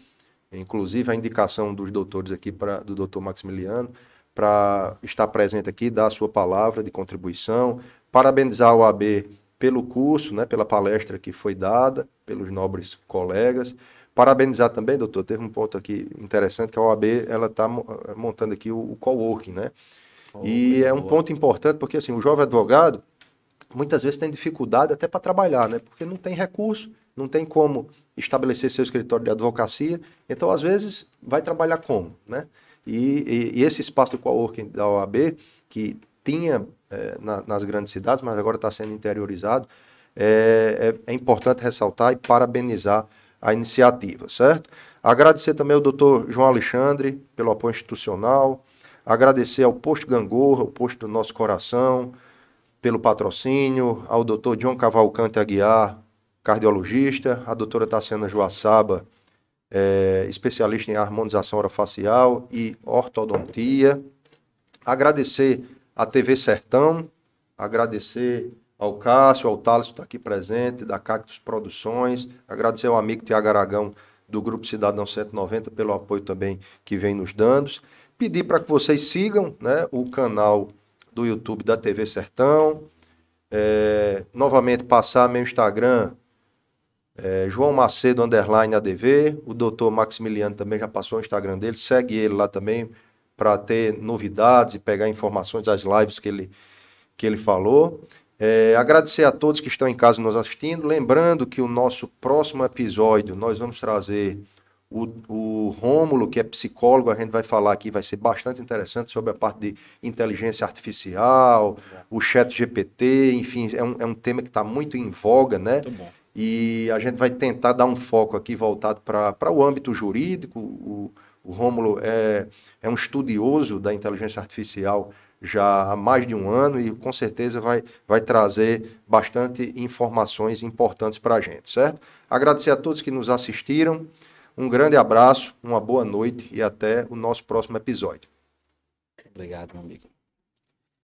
inclusive a indicação dos doutores aqui, pra, do Dr. Maximiliano, para estar presente aqui, dar a sua palavra de contribuição. Parabenizar a OAB pelo curso, né, pela palestra que foi dada, pelos nobres colegas. Parabenizar também, doutor, teve um ponto aqui interessante que a OAB ela está montando aqui o, o coworking, né? Oh, e é um boa. ponto importante porque assim o jovem advogado muitas vezes tem dificuldade até para trabalhar, né? Porque não tem recurso, não tem como estabelecer seu escritório de advocacia. Então, às vezes, vai trabalhar como, né? E, e, e esse espaço do coworking da OAB, que tinha é, na, nas grandes cidades, mas agora está sendo interiorizado, é, é, é, importante ressaltar e parabenizar a iniciativa, certo? Agradecer também ao doutor João Alexandre pelo apoio institucional, agradecer ao Posto Gangorra, o posto do nosso coração, pelo patrocínio, ao doutor John Cavalcante Aguiar, cardiologista, à doutora Tassiana Joaçaba, é, especialista em harmonização orofacial e ortodontia. Agradecer à TV Sertão, agradecer ao Cássio, ao Thales que está aqui presente, da Cactus Produções, agradecer ao amigo Tiago Aragão, do Grupo Cidadão 190, pelo apoio também que vem nos dando. Pedir para que vocês sigam né, o canal do YouTube da TV Sertão. É, novamente passar meu Instagram, é, João Macedo Underline ADV. O doutor Maximiliano também já passou o Instagram dele. Segue ele lá também para ter novidades e pegar informações das lives que ele, que ele falou. É, agradecer a todos que estão em casa nos assistindo. Lembrando que o nosso próximo episódio nós vamos trazer o, o Rômulo, que é psicólogo, a gente vai falar aqui, vai ser bastante interessante sobre a parte de inteligência artificial, o chat GPT, enfim, é um, é um tema que está muito em voga, né? Muito bom. E a gente vai tentar dar um foco aqui voltado para o âmbito jurídico. O, o Rômulo é, é um estudioso da inteligência artificial já há mais de um ano e com certeza vai, vai trazer bastante informações importantes para a gente, certo? Agradecer a todos que nos assistiram. Um grande abraço, uma boa noite e até o nosso próximo episódio. Obrigado, meu amigo.